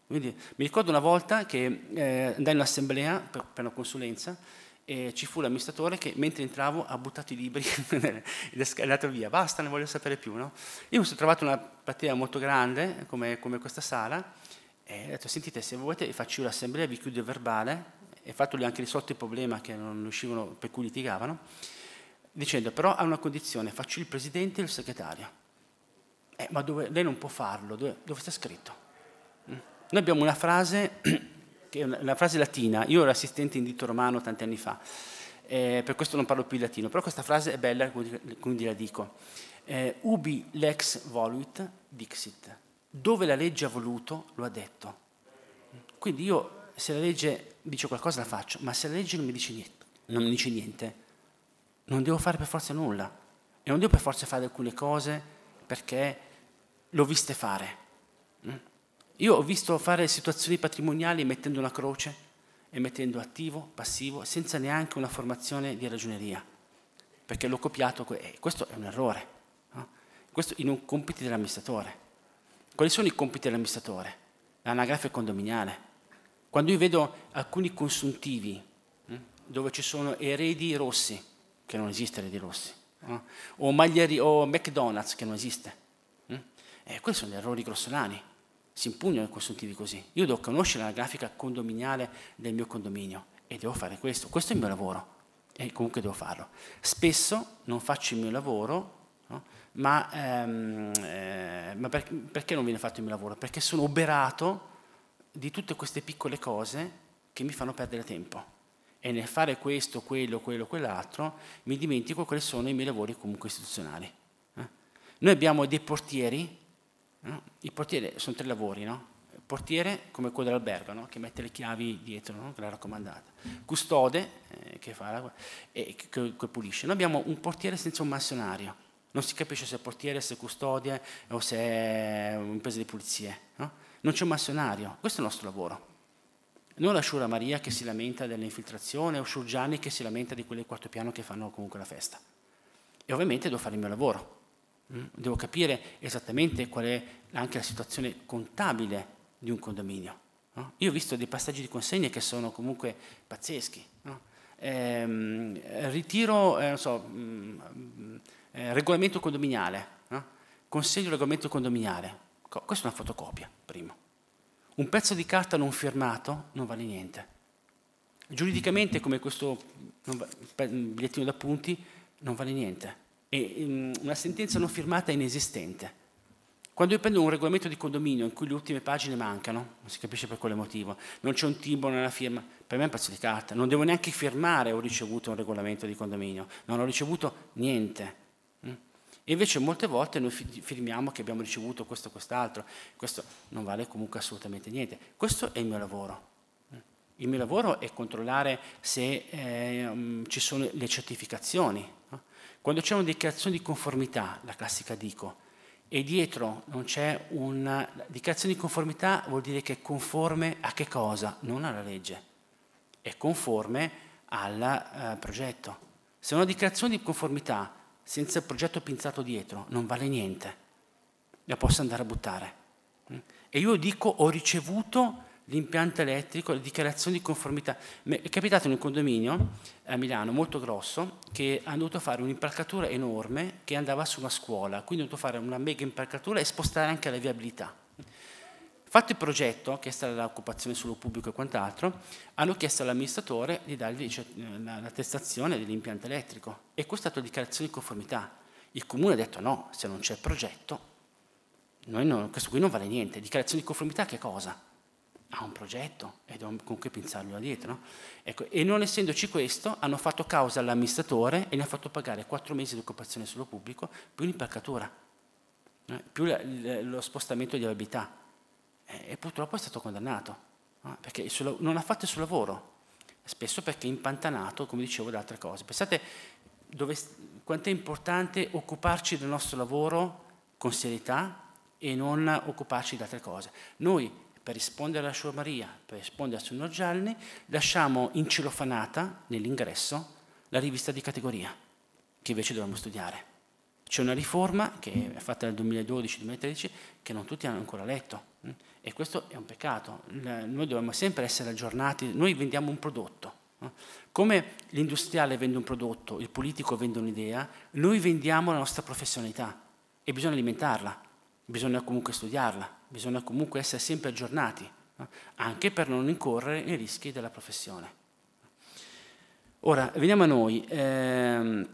Quindi, mi ricordo una volta che eh, andai in un'assemblea per, per una consulenza e ci fu l'amministratore che mentre entravo ha buttato i libri ed è andato via, basta, ne voglio sapere più. No? Io mi sono trovato una platea molto grande come, come, questa sala e ho detto sentite se volete faccio l'assemblea, vi chiudo il verbale e fatto anche risolto il problema riuscivano, per cui litigavano, dicendo però ha una condizione, faccio il presidente e il segretario. Eh, ma dove, lei non può farlo, dove, dove sta scritto? Noi abbiamo una frase, che è una frase latina, io ero assistente in diritto romano tanti anni fa, eh, per questo non parlo più il latino, però questa frase è bella, quindi la dico. Eh, ubi lex voluit dixit. Dove la legge ha voluto, lo ha detto. Quindi io, se la legge dice qualcosa, la faccio, ma se la legge non mi dice niente, non, mi dice niente, non devo fare per forza nulla. E non devo per forza fare alcune cose perché l'ho viste fare. Mm? Io ho visto fare situazioni patrimoniali mettendo una croce e mettendo attivo, passivo, senza neanche una formazione di ragioneria, perché l'ho copiato e eh, questo è un errore. Questo in un compito dell'amministratore. Quali sono i compiti dell'amministratore? L'anagrafe condominiale. Quando io vedo alcuni consuntivi hm, dove ci sono eredi rossi, che non esiste eredi rossi, o, maglieri, o McDonald's che non esiste, hm, eh, questi sono errori grossolani si impugnano i costruttivi così. Io devo conoscere la grafica condominiale del mio condominio e devo fare questo. Questo è il mio lavoro e comunque devo farlo. Spesso non faccio il mio lavoro, no? ma, ehm, eh, ma per, perché non viene fatto il mio lavoro? Perché sono oberato di tutte queste piccole cose che mi fanno perdere tempo. E nel fare questo, quello, quello, quell'altro, mi dimentico quali sono i miei lavori comunque istituzionali. Eh? Noi abbiamo dei portieri No? Il portiere sono tre lavori, no? portiere come quello dell'albergo, no? che mette le chiavi dietro, no? che la raccomandata, custode eh, che, la, eh, che, che, pulisce. Noi abbiamo un portiere senza un massonario, non si capisce se è portiere, se è custode o se è un'impresa di pulizie. No? Non c'è un massonario, questo è il nostro lavoro. Non la Sciura Maria che si lamenta dell'infiltrazione o Sciur Gianni che si lamenta di quelle quarto piano che fanno comunque la festa. E ovviamente devo fare il mio lavoro Mm, devo capire esattamente qual è anche la situazione contabile di un condominio. No? Io ho visto dei passaggi di consegne che sono comunque pazzeschi. No? Ehm, ritiro, eh, so, mh, mm, eh, regolamento condominiale, no? consegno regolamento condominiale. Co- questa è una fotocopia, primo. Un pezzo di carta non firmato non vale niente. Giuridicamente, come questo bigliettino da punti, non vale niente e ehm, una sentenza non firmata è inesistente. Quando io prendo un regolamento di condominio in cui le ultime pagine mancano, non si capisce per quale motivo, non c'è un timbro nella firma, per me è un pezzo di carta, non devo neanche firmare ho ricevuto un regolamento di condominio, non ho ricevuto niente. Mm? E invece molte volte noi firmiamo che abbiamo ricevuto questo o quest'altro, questo non vale comunque assolutamente niente. Questo è il mio lavoro. Il mio lavoro è controllare se eh, mm, ci sono le certificazioni. No? Quando c'è una dichiarazione di conformità, la classica dico, e dietro non c'è una dichiarazione di conformità, vuol dire che è conforme a che cosa? Non alla legge, è conforme al eh, progetto. Se una dichiarazione di conformità senza il progetto pinzato dietro non vale niente, la posso andare a buttare. Mm? E io dico ho ricevuto l'impianto elettrico, le dichiarazioni di conformità. È capitato in un condominio a Milano molto grosso che hanno dovuto fare un'impalcatura enorme che andava su una scuola, quindi hanno dovuto fare una mega impalcatura e spostare anche la viabilità. Fatto il progetto, che è stata l'occupazione solo pubblico e quant'altro, hanno chiesto all'amministratore di dargli cioè, l'attestazione dell'impianto elettrico e questa è stata la dichiarazione di conformità. Il comune ha detto no, se non c'è il progetto, non, questo qui non vale niente. Dichiarazione di conformità che cosa? ha un progetto e devo comunque pensarlo là dietro. No? Ecco, e non essendoci questo, hanno fatto causa all'amministratore e gli ha fatto pagare quattro mesi di occupazione solo pubblico più l'impalcatura, eh, più la, la, lo spostamento di abilità. E, eh, e, purtroppo è stato condannato, no? perché suo, non ha fatto il suo lavoro, spesso perché è impantanato, come dicevo, da altre cose. Pensate dove, quanto è importante occuparci del nostro lavoro con serietà e non occuparci di altre cose. Noi per rispondere alla sua Maria, per rispondere al suo Gialli, lasciamo incelofanata nell'ingresso la rivista di categoria, che invece dovremmo studiare. C'è una riforma che è fatta nel 2012-2013 che non tutti hanno ancora letto mm? e questo è un peccato. Noi dobbiamo sempre essere aggiornati, noi vendiamo un prodotto. Mm? Come l'industriale vende un prodotto, il politico vende un'idea, noi vendiamo la nostra professionalità e bisogna alimentarla, bisogna comunque studiarla bisogna comunque essere sempre aggiornati, anche per non incorrere nei rischi della professione. Ora, veniamo a noi. Eh,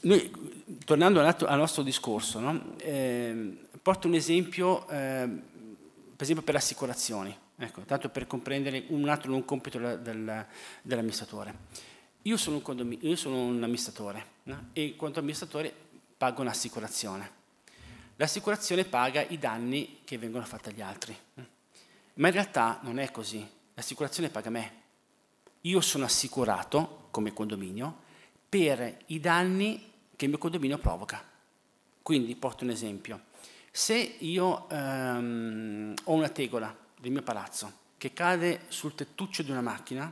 noi tornando al nostro discorso, no? eh, porto un esempio, eh, per esempio per le assicurazioni, ecco, tanto per comprendere un altro un compito del, dell'amministratore. Io sono un, io sono un amministratore no? e in quanto amministratore pago un'assicurazione l'assicurazione paga i danni che vengono fatti agli altri. Ma in realtà non è così, l'assicurazione paga me. Io sono assicurato come condominio per i danni che il mio condominio provoca. Quindi porto un esempio. Se io ehm, ho una tegola del mio palazzo che cade sul tettuccio di una macchina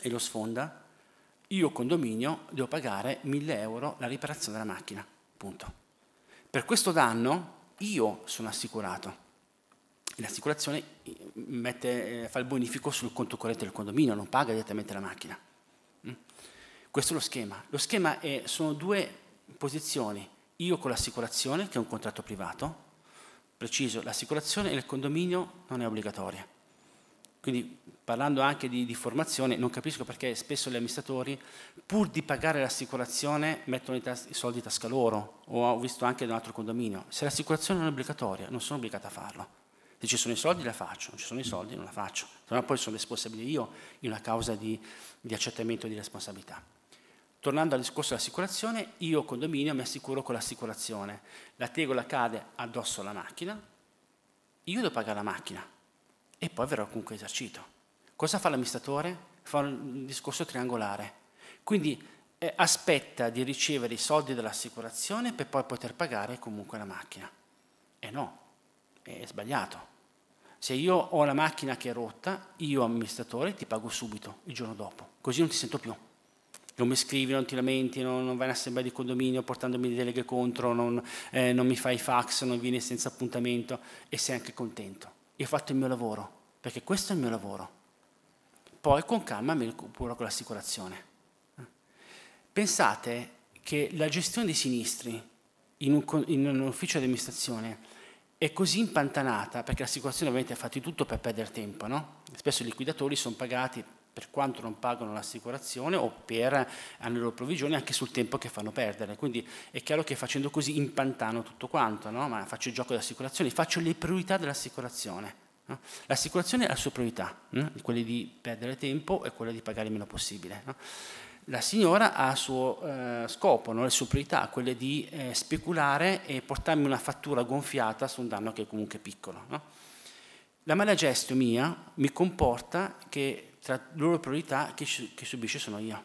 e lo sfonda, io condominio devo pagare 1000 euro la riparazione della macchina. Punto. Per questo danno io sono assicurato. L'assicurazione eh, mette, eh, fa il bonifico sul conto corrente del condominio, non paga direttamente la macchina. Mm? Questo è lo schema. Lo schema è, sono due posizioni. Io con l'assicurazione, che è un contratto privato, preciso, l'assicurazione e il condominio non è obbligatoria. Quindi parlando anche di, di, formazione, non capisco perché spesso gli amministratori, pur di pagare l'assicurazione, mettono i, tas- i soldi in tasca loro, o ho visto anche in un altro condominio. Se l'assicurazione non è obbligatoria, non sono obbligato a farlo. Se ci sono i soldi la faccio, non ci sono i soldi non la faccio. Se no poi sono responsabile io in una causa di, di accettamento di responsabilità. Tornando al discorso dell'assicurazione, io condominio mi assicuro con l'assicurazione. La tegola cade addosso alla macchina, io devo pagare la macchina e poi verrò comunque esercito Cosa fa l'amministratore? Fa un discorso triangolare. Quindi eh, aspetta di ricevere i soldi dell'assicurazione per poi poter pagare comunque la macchina. E eh, no, è sbagliato. Se io ho la macchina che è rotta, io amministratore ti pago subito, il giorno dopo, così non ti sento più. Non mi scrivi, non ti lamenti, non, non vai in assemblea di condominio portandomi delle leghe contro, non, eh, non mi fai fax, non vieni senza appuntamento e sei anche contento. Io ho fatto il mio lavoro, perché questo è il mio lavoro poi con calma mi recupero con l'assicurazione. Pensate che la gestione dei sinistri in un, in un ufficio di amministrazione è così impantanata, perché l'assicurazione ovviamente ha fatto tutto per perdere tempo, no? spesso i liquidatori sono pagati per quanto non pagano l'assicurazione o per hanno le loro provvigioni anche sul tempo che fanno perdere. Quindi è chiaro che facendo così impantano tutto quanto, no? ma faccio il gioco delle assicurazioni, faccio le priorità dell'assicurazione. L'assicurazione ha la sua priorità, quella di perdere tempo e quella di pagare il meno possibile. La signora ha il suo eh, scopo, no? le sue priorità, quelle di eh, speculare e portarmi una fattura gonfiata su un danno che è comunque piccolo. No? La mala gesto mia mi comporta che tra le loro priorità chi, chi subisce sono io.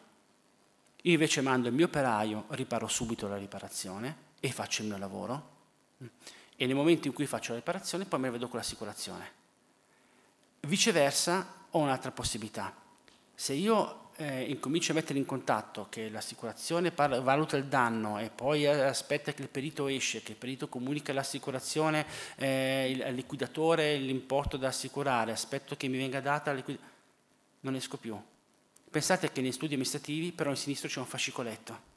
Io invece mando il mio operaio, riparo subito la riparazione e faccio il mio lavoro. Mm, e nel momento in cui faccio la riparazione poi me la vedo con l'assicurazione. Viceversa ho un'altra possibilità. Se io eh, incomincio a mettere in contatto che l'assicurazione parla, valuta il danno e poi eh, aspetta che il perito esce, che il perito comunica all'assicurazione, eh, il, al liquidatore l'importo da assicurare, aspetto che mi venga data la liquidazione, non esco più. Pensate che negli studi amministrativi però in sinistro c'è un fascicoletto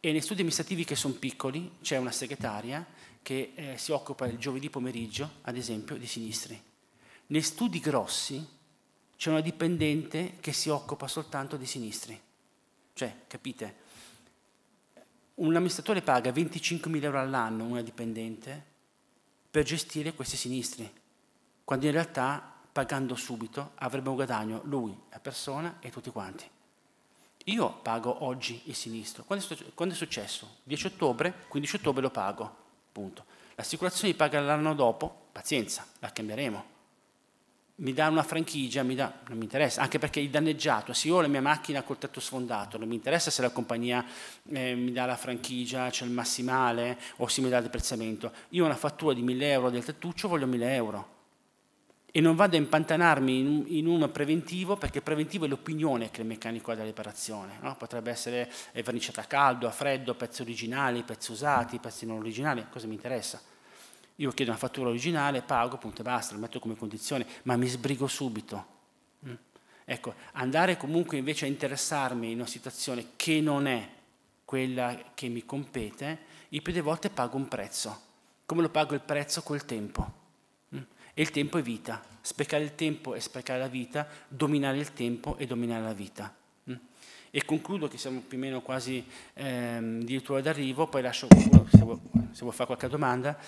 e negli studi amministrativi che sono piccoli c'è una segretaria che eh, si occupa il giovedì pomeriggio, ad esempio, di sinistri nei studi grossi c'è una dipendente che si occupa soltanto di sinistri. Cioè, capite? Un amministratore paga 25.000 euro all'anno una dipendente per gestire questi sinistri, quando in realtà pagando subito avrebbe un guadagno lui, la persona e tutti quanti. Io pago oggi il sinistro. Quando è successo? 10 ottobre, 15 ottobre lo pago, punto. L'assicurazione paga l'anno dopo, pazienza, la cambieremo mi dà una franchigia, mi dà, non mi interessa, anche perché il danneggiato, se io ho la mia macchina col tetto sfondato, non mi interessa se la compagnia eh, mi dà la franchigia, c'è cioè il massimale o se mi dà il deprezzamento, io ho una fattura di 1000 euro del tettuccio, voglio 1000 euro e non vado a impantanarmi in, in un preventivo perché il preventivo è l'opinione che il meccanico ha della riparazione, no? potrebbe essere eh, verniciata a caldo, a freddo, pezzi originali, pezzi usati, pezzi non originali, cosa mi interessa? Io chiedo una fattura originale, pago, punto e basta, lo metto come condizione, ma mi sbrigo subito. Mm. Ecco, andare comunque invece a interessarmi in una situazione che non è quella che mi compete, io più delle volte pago un prezzo. Come lo pago il prezzo? Col tempo. Mm. E il tempo è vita. Sprecare il tempo è sprecare la vita, dominare il tempo è dominare la vita. Mm. E concludo che siamo più o meno quasi ehm, addirittura d'arrivo, poi lascio se vuoi, se vuole fare qualche domanda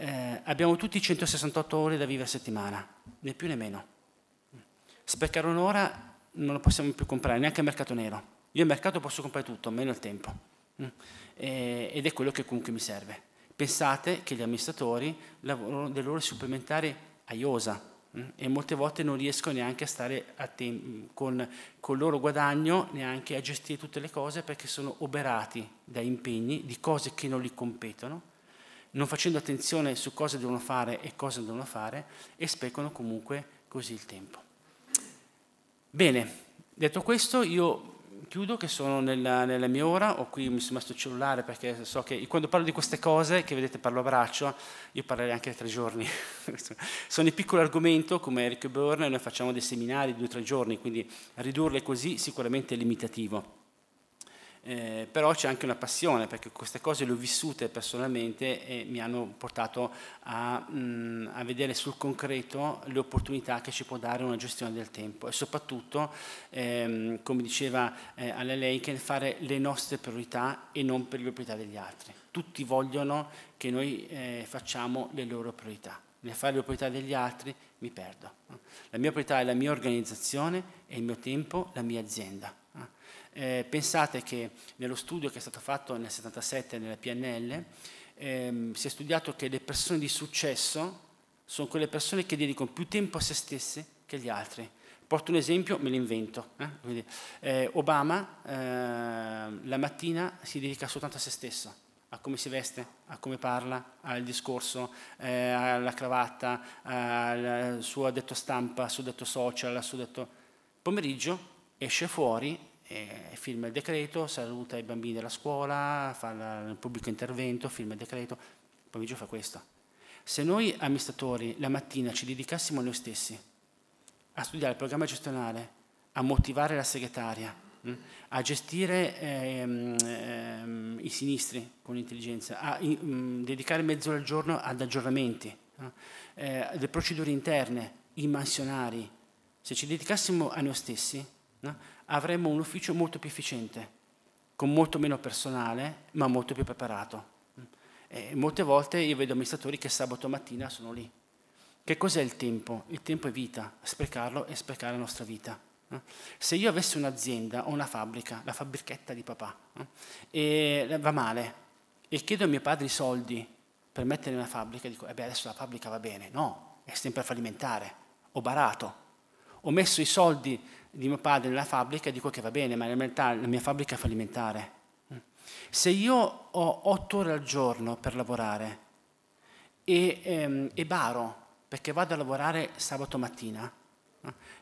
eh, abbiamo tutti 168 ore da vivere a settimana, né più né meno. Speccare un'ora non lo possiamo più comprare, neanche al mercato nero. Io al mercato posso comprare tutto, meno il tempo. Mm. Eh, ed è quello che comunque mi serve. Pensate che gli amministratori lavorano delle ore supplementari a iosa, mm, e molte volte non riesco neanche a stare a te, con, con il loro guadagno, neanche a gestire tutte le cose perché sono oberati da impegni di cose che non li competono non facendo attenzione su cosa devono fare e cosa non devono fare, e sprecano comunque così il tempo. Bene, detto questo, io chiudo che sono nella, nella, mia ora, ho qui mi sono messo il cellulare perché so che quando parlo di queste cose, che vedete parlo a braccio, io parlerei anche tre giorni. sono i piccoli argomenti come Eric Byrne, noi facciamo dei seminari di due o tre giorni, quindi ridurle così sicuramente è limitativo. Eh, però c'è anche una passione perché queste cose le ho vissute personalmente e mi hanno portato a, mh, mm, a vedere sul concreto le opportunità che ci può dare una gestione del tempo e soprattutto, ehm, come diceva eh, Ale Leiken, fare le nostre priorità e non per le priorità degli altri. Tutti vogliono che noi eh, facciamo le loro priorità. Nel fare le priorità degli altri mi perdo. La mia priorità è la mia organizzazione è il mio tempo, la mia azienda. Eh, pensate che nello studio che è stato fatto nel 77 nella PNL ehm, si è studiato che le persone di successo sono quelle persone che dedicano più tempo a se stesse che gli altri. Porto un esempio, me lo invento. Eh? Eh, Obama eh, la mattina si dedica soltanto a se stesso, a come si veste, a come parla, al discorso, eh, alla cravatta, al suo addetto stampa, al suo addetto social, al suo detto Pomeriggio esce fuori eh, film e decreto, saluta i bambini della scuola, fa il pubblico intervento, film e decreto, il pomeriggio fa questo. Se noi amministratori la mattina ci dedicassimo noi stessi a studiare il programma gestionale, a motivare la segretaria, mh, hm, a gestire ehm, ehm, i sinistri con intelligenza, a in, mh, dedicare mezz'ora al giorno ad aggiornamenti, hm, eh, le procedure interne, i mansionari, se ci dedicassimo a noi stessi, no? avremmo un ufficio molto più efficiente, con molto meno personale, ma molto più preparato. E molte volte io vedo amministratori che sabato mattina sono lì. Che cos'è il tempo? Il tempo è vita, sprecarlo è sprecare la nostra vita. Se io avessi un'azienda o una fabbrica, la fabbrichetta di papà, e va male, e chiedo a mio padre i soldi per mettere una fabbrica, dico, eh beh, adesso la fabbrica va bene. No, è sempre fallimentare. Ho barato. Ho messo i soldi di mio padre nella fabbrica e dico che va bene, ma in realtà la mia fabbrica è fallimentare. Se io ho otto ore al giorno per lavorare e, ehm, e baro perché vado a lavorare sabato mattina,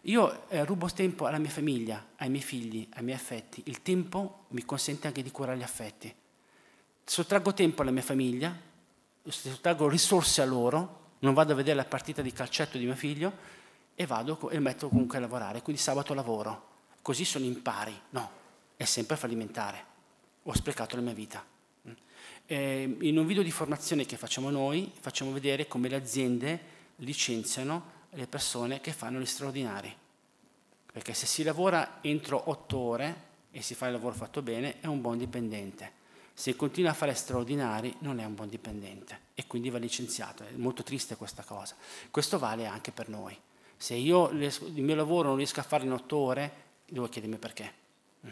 io eh, rubo tempo alla mia famiglia, ai miei figli, ai miei affetti. Il tempo mi consente anche di curare gli affetti. Sottraggo tempo alla mia famiglia, sottraggo risorse a loro, non vado a vedere la partita di calcetto di mio figlio, e vado e metto comunque a lavorare, quindi sabato lavoro, così sono in pari, no, è sempre fallimentare, ho sprecato la mia vita. Mm. E ehm, in un video di formazione che facciamo noi facciamo vedere come le aziende licenziano le persone che fanno gli straordinari, perché se si lavora entro otto ore e si fa il lavoro fatto bene è un buon dipendente se continua a fare straordinari non è un buon dipendente e quindi va licenziato. È molto triste questa cosa. Questo vale anche per noi. Se io il mio lavoro non riesco a farlo in otto ore, devo chiedermi perché. Mm.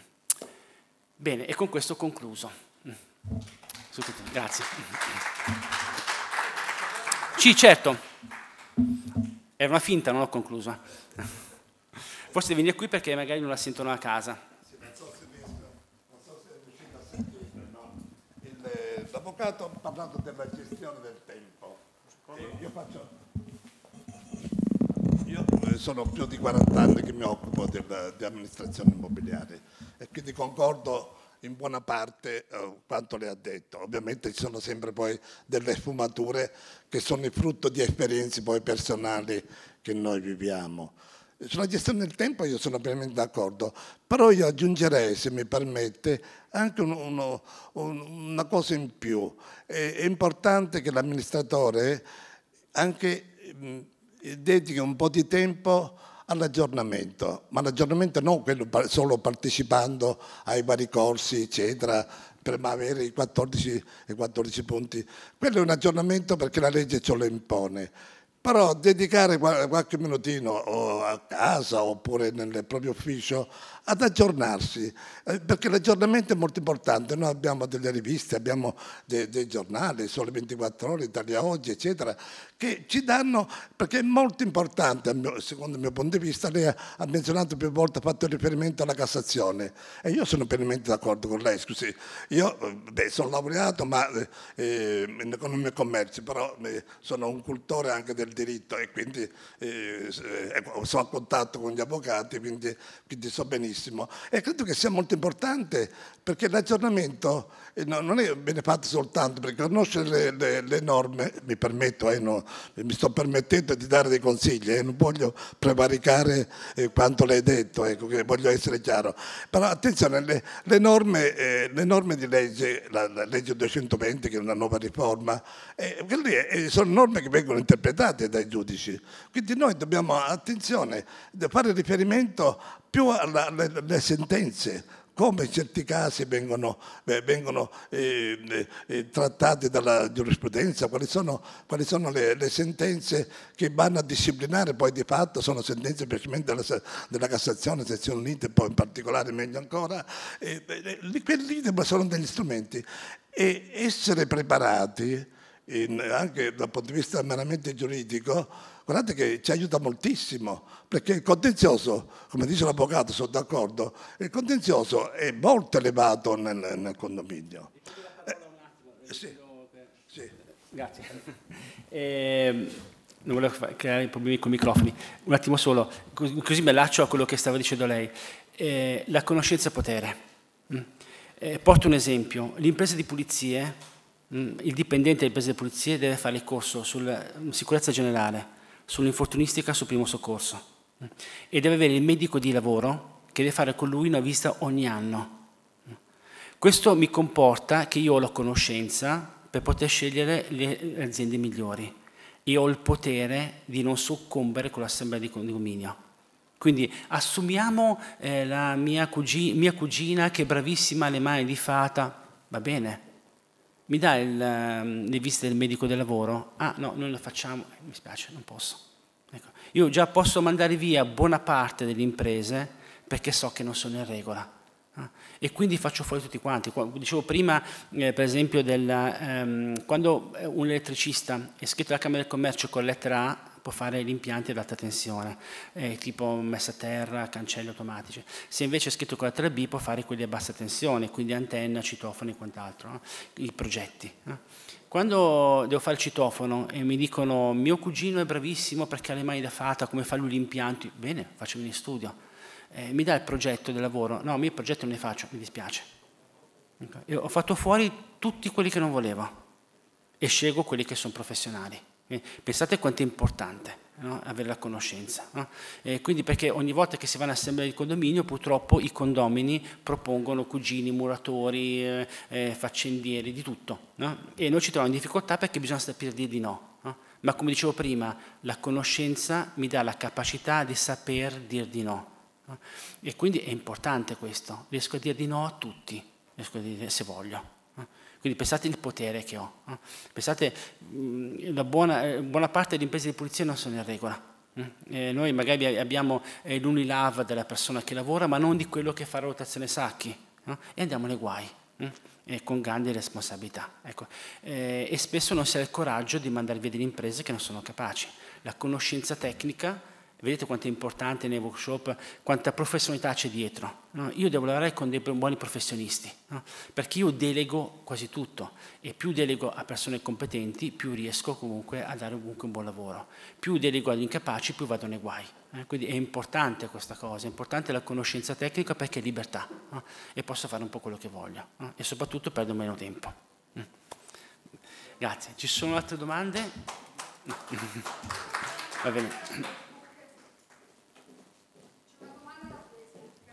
Bene, e con questo ho concluso. Mm. Grazie. Sì, certo. Era una finta, non l'ho conclusa. Forse devi venire qui perché magari non la sentono a casa. Eh, l'avvocato ha parlato della gestione del tempo. Io faccio sono più di 40 anni che mi occupo di, di amministrazione immobiliare e quindi concordo in buona parte eh, quanto le ha detto. Ovviamente ci sono sempre poi delle sfumature che sono il frutto di esperienze poi personali che noi viviamo. Sulla gestione del tempo io sono pienamente d'accordo, però io aggiungerei, se mi permette, anche un, uno, un, una cosa in più. È, è importante che l'amministratore anche mh, eh, dedichi un po' di tempo all'aggiornamento, ma l'aggiornamento non quello solo partecipando ai vari corsi, eccetera, per avere i 14, i 14 punti. Quello è un aggiornamento perché la legge ce lo impone però dedicare qualche minutino a casa oppure nel proprio ufficio ad aggiornarsi, eh, perché l'aggiornamento è molto importante, noi abbiamo delle riviste, abbiamo dei, dei giornali, Sole 24 ore, Italia Oggi, eccetera, che ci danno, perché è molto importante, secondo il mio punto di vista, lei ha menzionato più volte, ha fatto riferimento alla Cassazione e io sono pienamente d'accordo con lei, scusi, io beh, sono laureato ma, eh, in economia e commercio, però eh, sono un cultore anche del diritto e quindi eh, eh ecco, sono a contatto con gli avvocati, quindi, quindi so benissimo. E credo che sia molto importante perché l'aggiornamento eh, no, non è, viene fatta soltanto perché conoscere le, le, le norme, mi permetto, eh, no, mi sto permettendo di dare dei consigli, eh, non voglio prevaricare eh, quanto l'hai detto, ecco, voglio essere chiaro. Però attenzione, le, le norme, eh, norme, di legge, la, la, legge 220 che è una nuova riforma, eh, sono norme che vengono interpretate dai giudici, quindi noi dobbiamo, attenzione, fare riferimento più alle, alle sentenze come certi casi vengono, eh, vengono eh, eh, trattati dalla giurisprudenza, quali sono, quali sono le, le, sentenze che vanno a disciplinare, poi di fatto sono sentenze semplicemente della, della Cassazione, Sezione Unite, poi in particolare meglio ancora, eh, quelli sono degli strumenti e essere preparati in, anche dal punto di vista meramente giuridico guardate che ci aiuta moltissimo, perché il contenzioso, come dice l'avvocato, sono d'accordo, il contenzioso è molto elevato nel, nel condominio. Eh, sì, sì. Grazie. Eh, non volevo creare problemi con i microfoni. Un attimo solo, così mi allaccio a quello che stava dicendo lei. Eh, la conoscenza potere. Mm. Eh, porto un esempio. L'impresa di pulizie mm, il dipendente dell'impresa di pulizie deve fare il corso sulla sicurezza generale, sull'infortunistica sul primo soccorso e deve avere il medico di lavoro che deve fare con lui una visita ogni anno. Questo mi comporta che io ho la conoscenza per poter scegliere le aziende migliori e ho il potere di non soccombere con l'assemblea di condominio. Quindi assumiamo eh, la mia, cugina, mia cugina che è bravissima, le mani di fata, va bene, mi dà il, ehm, le visite del medico del lavoro? Ah no, noi lo facciamo, eh, mi spiace, non posso. Ecco. Io già posso mandare via buona parte delle imprese perché so che non sono in regola. Ah. E quindi faccio fuori tutti quanti. Dicevo prima, eh, per esempio, della, ehm, quando eh, un elettricista è scritto alla Camera del Commercio con lettera A, può fare gli impianti ad alta tensione, eh, tipo messa a terra, cancelli automatici. Se invece è scritto con la 3B può fare quelli a bassa tensione, quindi antenna, citofono e quant'altro, no? i progetti. No? Quando devo fare il citofono e mi dicono mio cugino è bravissimo perché ha le mani da fata, come fa lui gli impianti, bene, facciamoli in studio. Eh, mi dà il progetto del lavoro, no, io il progetto non ne faccio, mi dispiace. Okay. Ecco, ho fatto fuori tutti quelli che non volevo e scelgo quelli che sono professionali. Eh, pensate quanto è importante. No? avere la conoscenza. No? Eh, quindi perché ogni volta che si va in assemblea di condominio purtroppo i condomini propongono cugini, muratori, eh, eh faccendieri, di tutto. No? E noi ci troviamo in difficoltà perché bisogna sapere dire di no. Ma come dicevo prima, la conoscenza mi dà la capacità di saper dire di no. E quindi è importante questo, riesco a dire di no a tutti, riesco a dire se voglio. Quindi pensate il potere che ho. Pensate, mm, la buona, eh, buona parte delle imprese di pulizia non sono in regola. Eh, noi magari abbiamo eh, l'unilav della persona che lavora, ma non di quello che fa la rotazione sacchi. No? E andiamo nei guai, eh? con grandi responsabilità. Ecco. Eh, e spesso non si ha il coraggio di mandare via delle imprese che non sono capaci. La conoscenza tecnica Vedete quanto è importante nei workshop, quanta professionalità c'è dietro. No? Io devo lavorare con dei buoni professionisti, no? perché io delego quasi tutto e più delego a persone competenti, più riesco comunque a dare comunque un buon lavoro. Più delego agli incapaci, più vado nei guai. Eh? Quindi è importante questa cosa, è importante la conoscenza tecnica perché è libertà no? e posso fare un po' quello che voglio e soprattutto perdo meno tempo. Mm. Grazie. Ci sono altre domande? No. Va bene.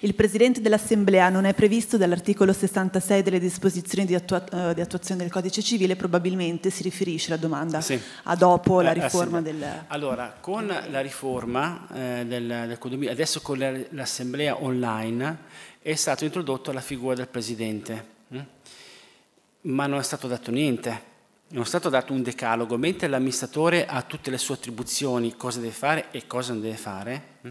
Il Presidente dell'Assemblea non è previsto dall'articolo 66 delle disposizioni di, attua eh, di, attuazione del Codice Civile, probabilmente si riferisce la domanda sì. a dopo la eh, eh, riforma eh, del... Allora, con la riforma eh, del, del adesso con l'Assemblea online è stata introdotta la figura del Presidente, hm? ma non è stato dato niente non è stato dato un decalogo, mentre l'amministratore ha tutte le sue attribuzioni, cosa deve fare e cosa non deve fare. Mm,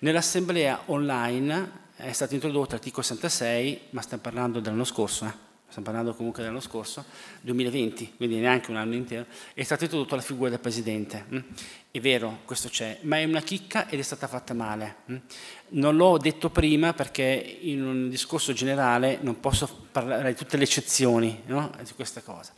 nell'assemblea online è stato introdotto l'articolo 66, ma stiamo parlando dell'anno scorso, eh? stiamo parlando comunque dell'anno scorso, 2020, quindi neanche un anno intero, è stata introdotta la figura del presidente. Mm. È vero, questo c'è, ma è una chicca ed è stata fatta male. Mm. Non l'ho detto prima perché in un discorso generale non posso parlare di tutte le eccezioni no? di questa cosa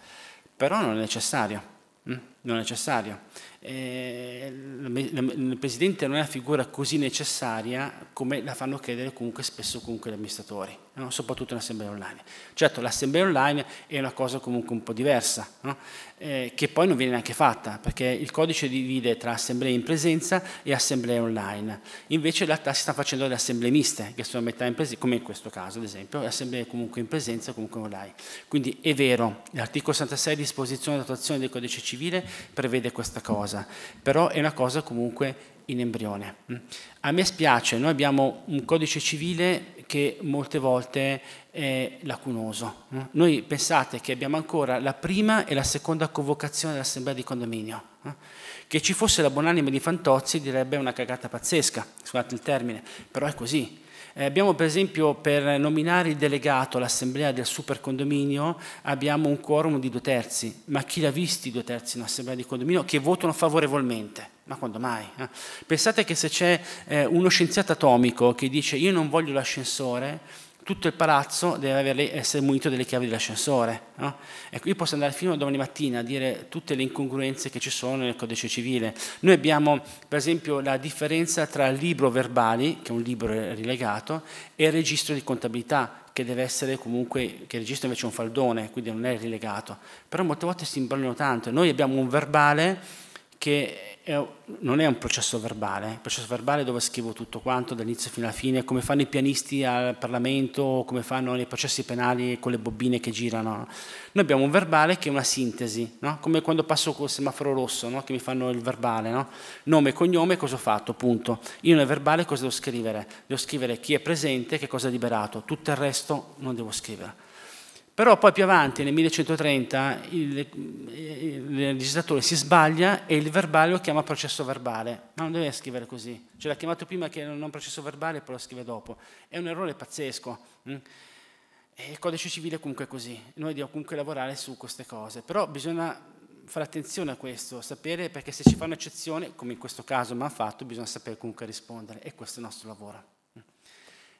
però non è necessario. Mm? non necessaria. Eh, il presidente non è una figura così necessaria come la fanno credere comunque spesso comunque gli amministratori, no? soprattutto in assemblea online. Certo, l'assemblea online è una cosa comunque un po' diversa, no? eh, che poi non viene neanche fatta, perché il codice divide tra assemblee in presenza e assemblee online. Invece in realtà si stanno facendo le assemblee miste, che sono metà in presenza, come in questo caso ad esempio, le assemblee comunque in presenza e comunque online. Quindi è vero, l'articolo 66 disposizione di attuazione del codice civile prevede questa cosa, però è una cosa comunque in embrione. Mm. A me spiace, noi abbiamo un codice civile che molte volte è lacunoso. Mm. Noi pensate che abbiamo ancora la prima e la seconda convocazione dell'assemblea di condominio. Mm. Che ci fosse la buonanima di Fantozzi direbbe una cagata pazzesca, scusate il termine, però è così. Eh, abbiamo per esempio per nominare il delegato all'assemblea del supercondominio abbiamo un quorum di due terzi, ma chi l'ha visto i due terzi in assemblea di condominio che votano favorevolmente? Ma quando mai? Eh? Pensate che se c'è eh, uno scienziato atomico che dice io non voglio l'ascensore, tutto il palazzo deve averle, essere munito delle chiavi dell'ascensore. No? Ecco, io posso andare fino a domani mattina a dire tutte le incongruenze che ci sono nel codice civile. Noi abbiamo, per esempio, la differenza tra il libro verbali, che è un libro rilegato, e il registro di contabilità, che deve essere comunque, che il registro invece è un faldone, quindi non è rilegato. Però molte volte si imbrogliano tanto. Noi abbiamo un verbale che è, non è un processo verbale, il processo verbale dove scrivo tutto quanto dall'inizio fino alla fine, come fanno i pianisti al Parlamento, come fanno nei processi penali con le bobine che girano. Noi abbiamo un verbale che è una sintesi, no? come quando passo col semaforo rosso, no? che mi fanno il verbale, no? nome, cognome, cosa ho fatto, punto. Io nel verbale cosa devo scrivere? Devo scrivere chi è presente, che cosa ha liberato, tutto il resto non devo scrivere. Però poi più avanti, nel 1130, il, eh, il, legislatore si sbaglia e il verbale lo chiama processo verbale. Ma non deve scrivere così. Cioè l'ha chiamato prima che non processo verbale e poi lo scrive dopo. È un errore pazzesco. Mm. E il codice civile è comunque così. Noi dobbiamo comunque lavorare su queste cose. Però bisogna fare attenzione a questo, sapere perché se ci fa un'eccezione, come in questo caso mi ha fatto, bisogna sapere comunque rispondere. E questo è il nostro lavoro.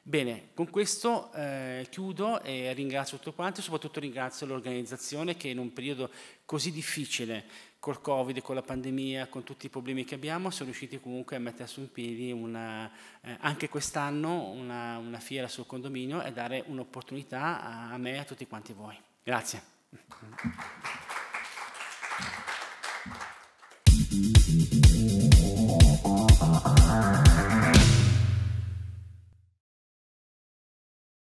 Bene, con questo eh, chiudo e ringrazio tutti quanti, soprattutto ringrazio l'organizzazione che in un periodo così difficile col Covid, con la pandemia, con tutti i problemi che abbiamo, sono riusciti comunque a mettere su in piedi una, eh, anche quest'anno una, una, fiera sul condominio e dare un'opportunità a, a, me e a tutti quanti voi. Grazie.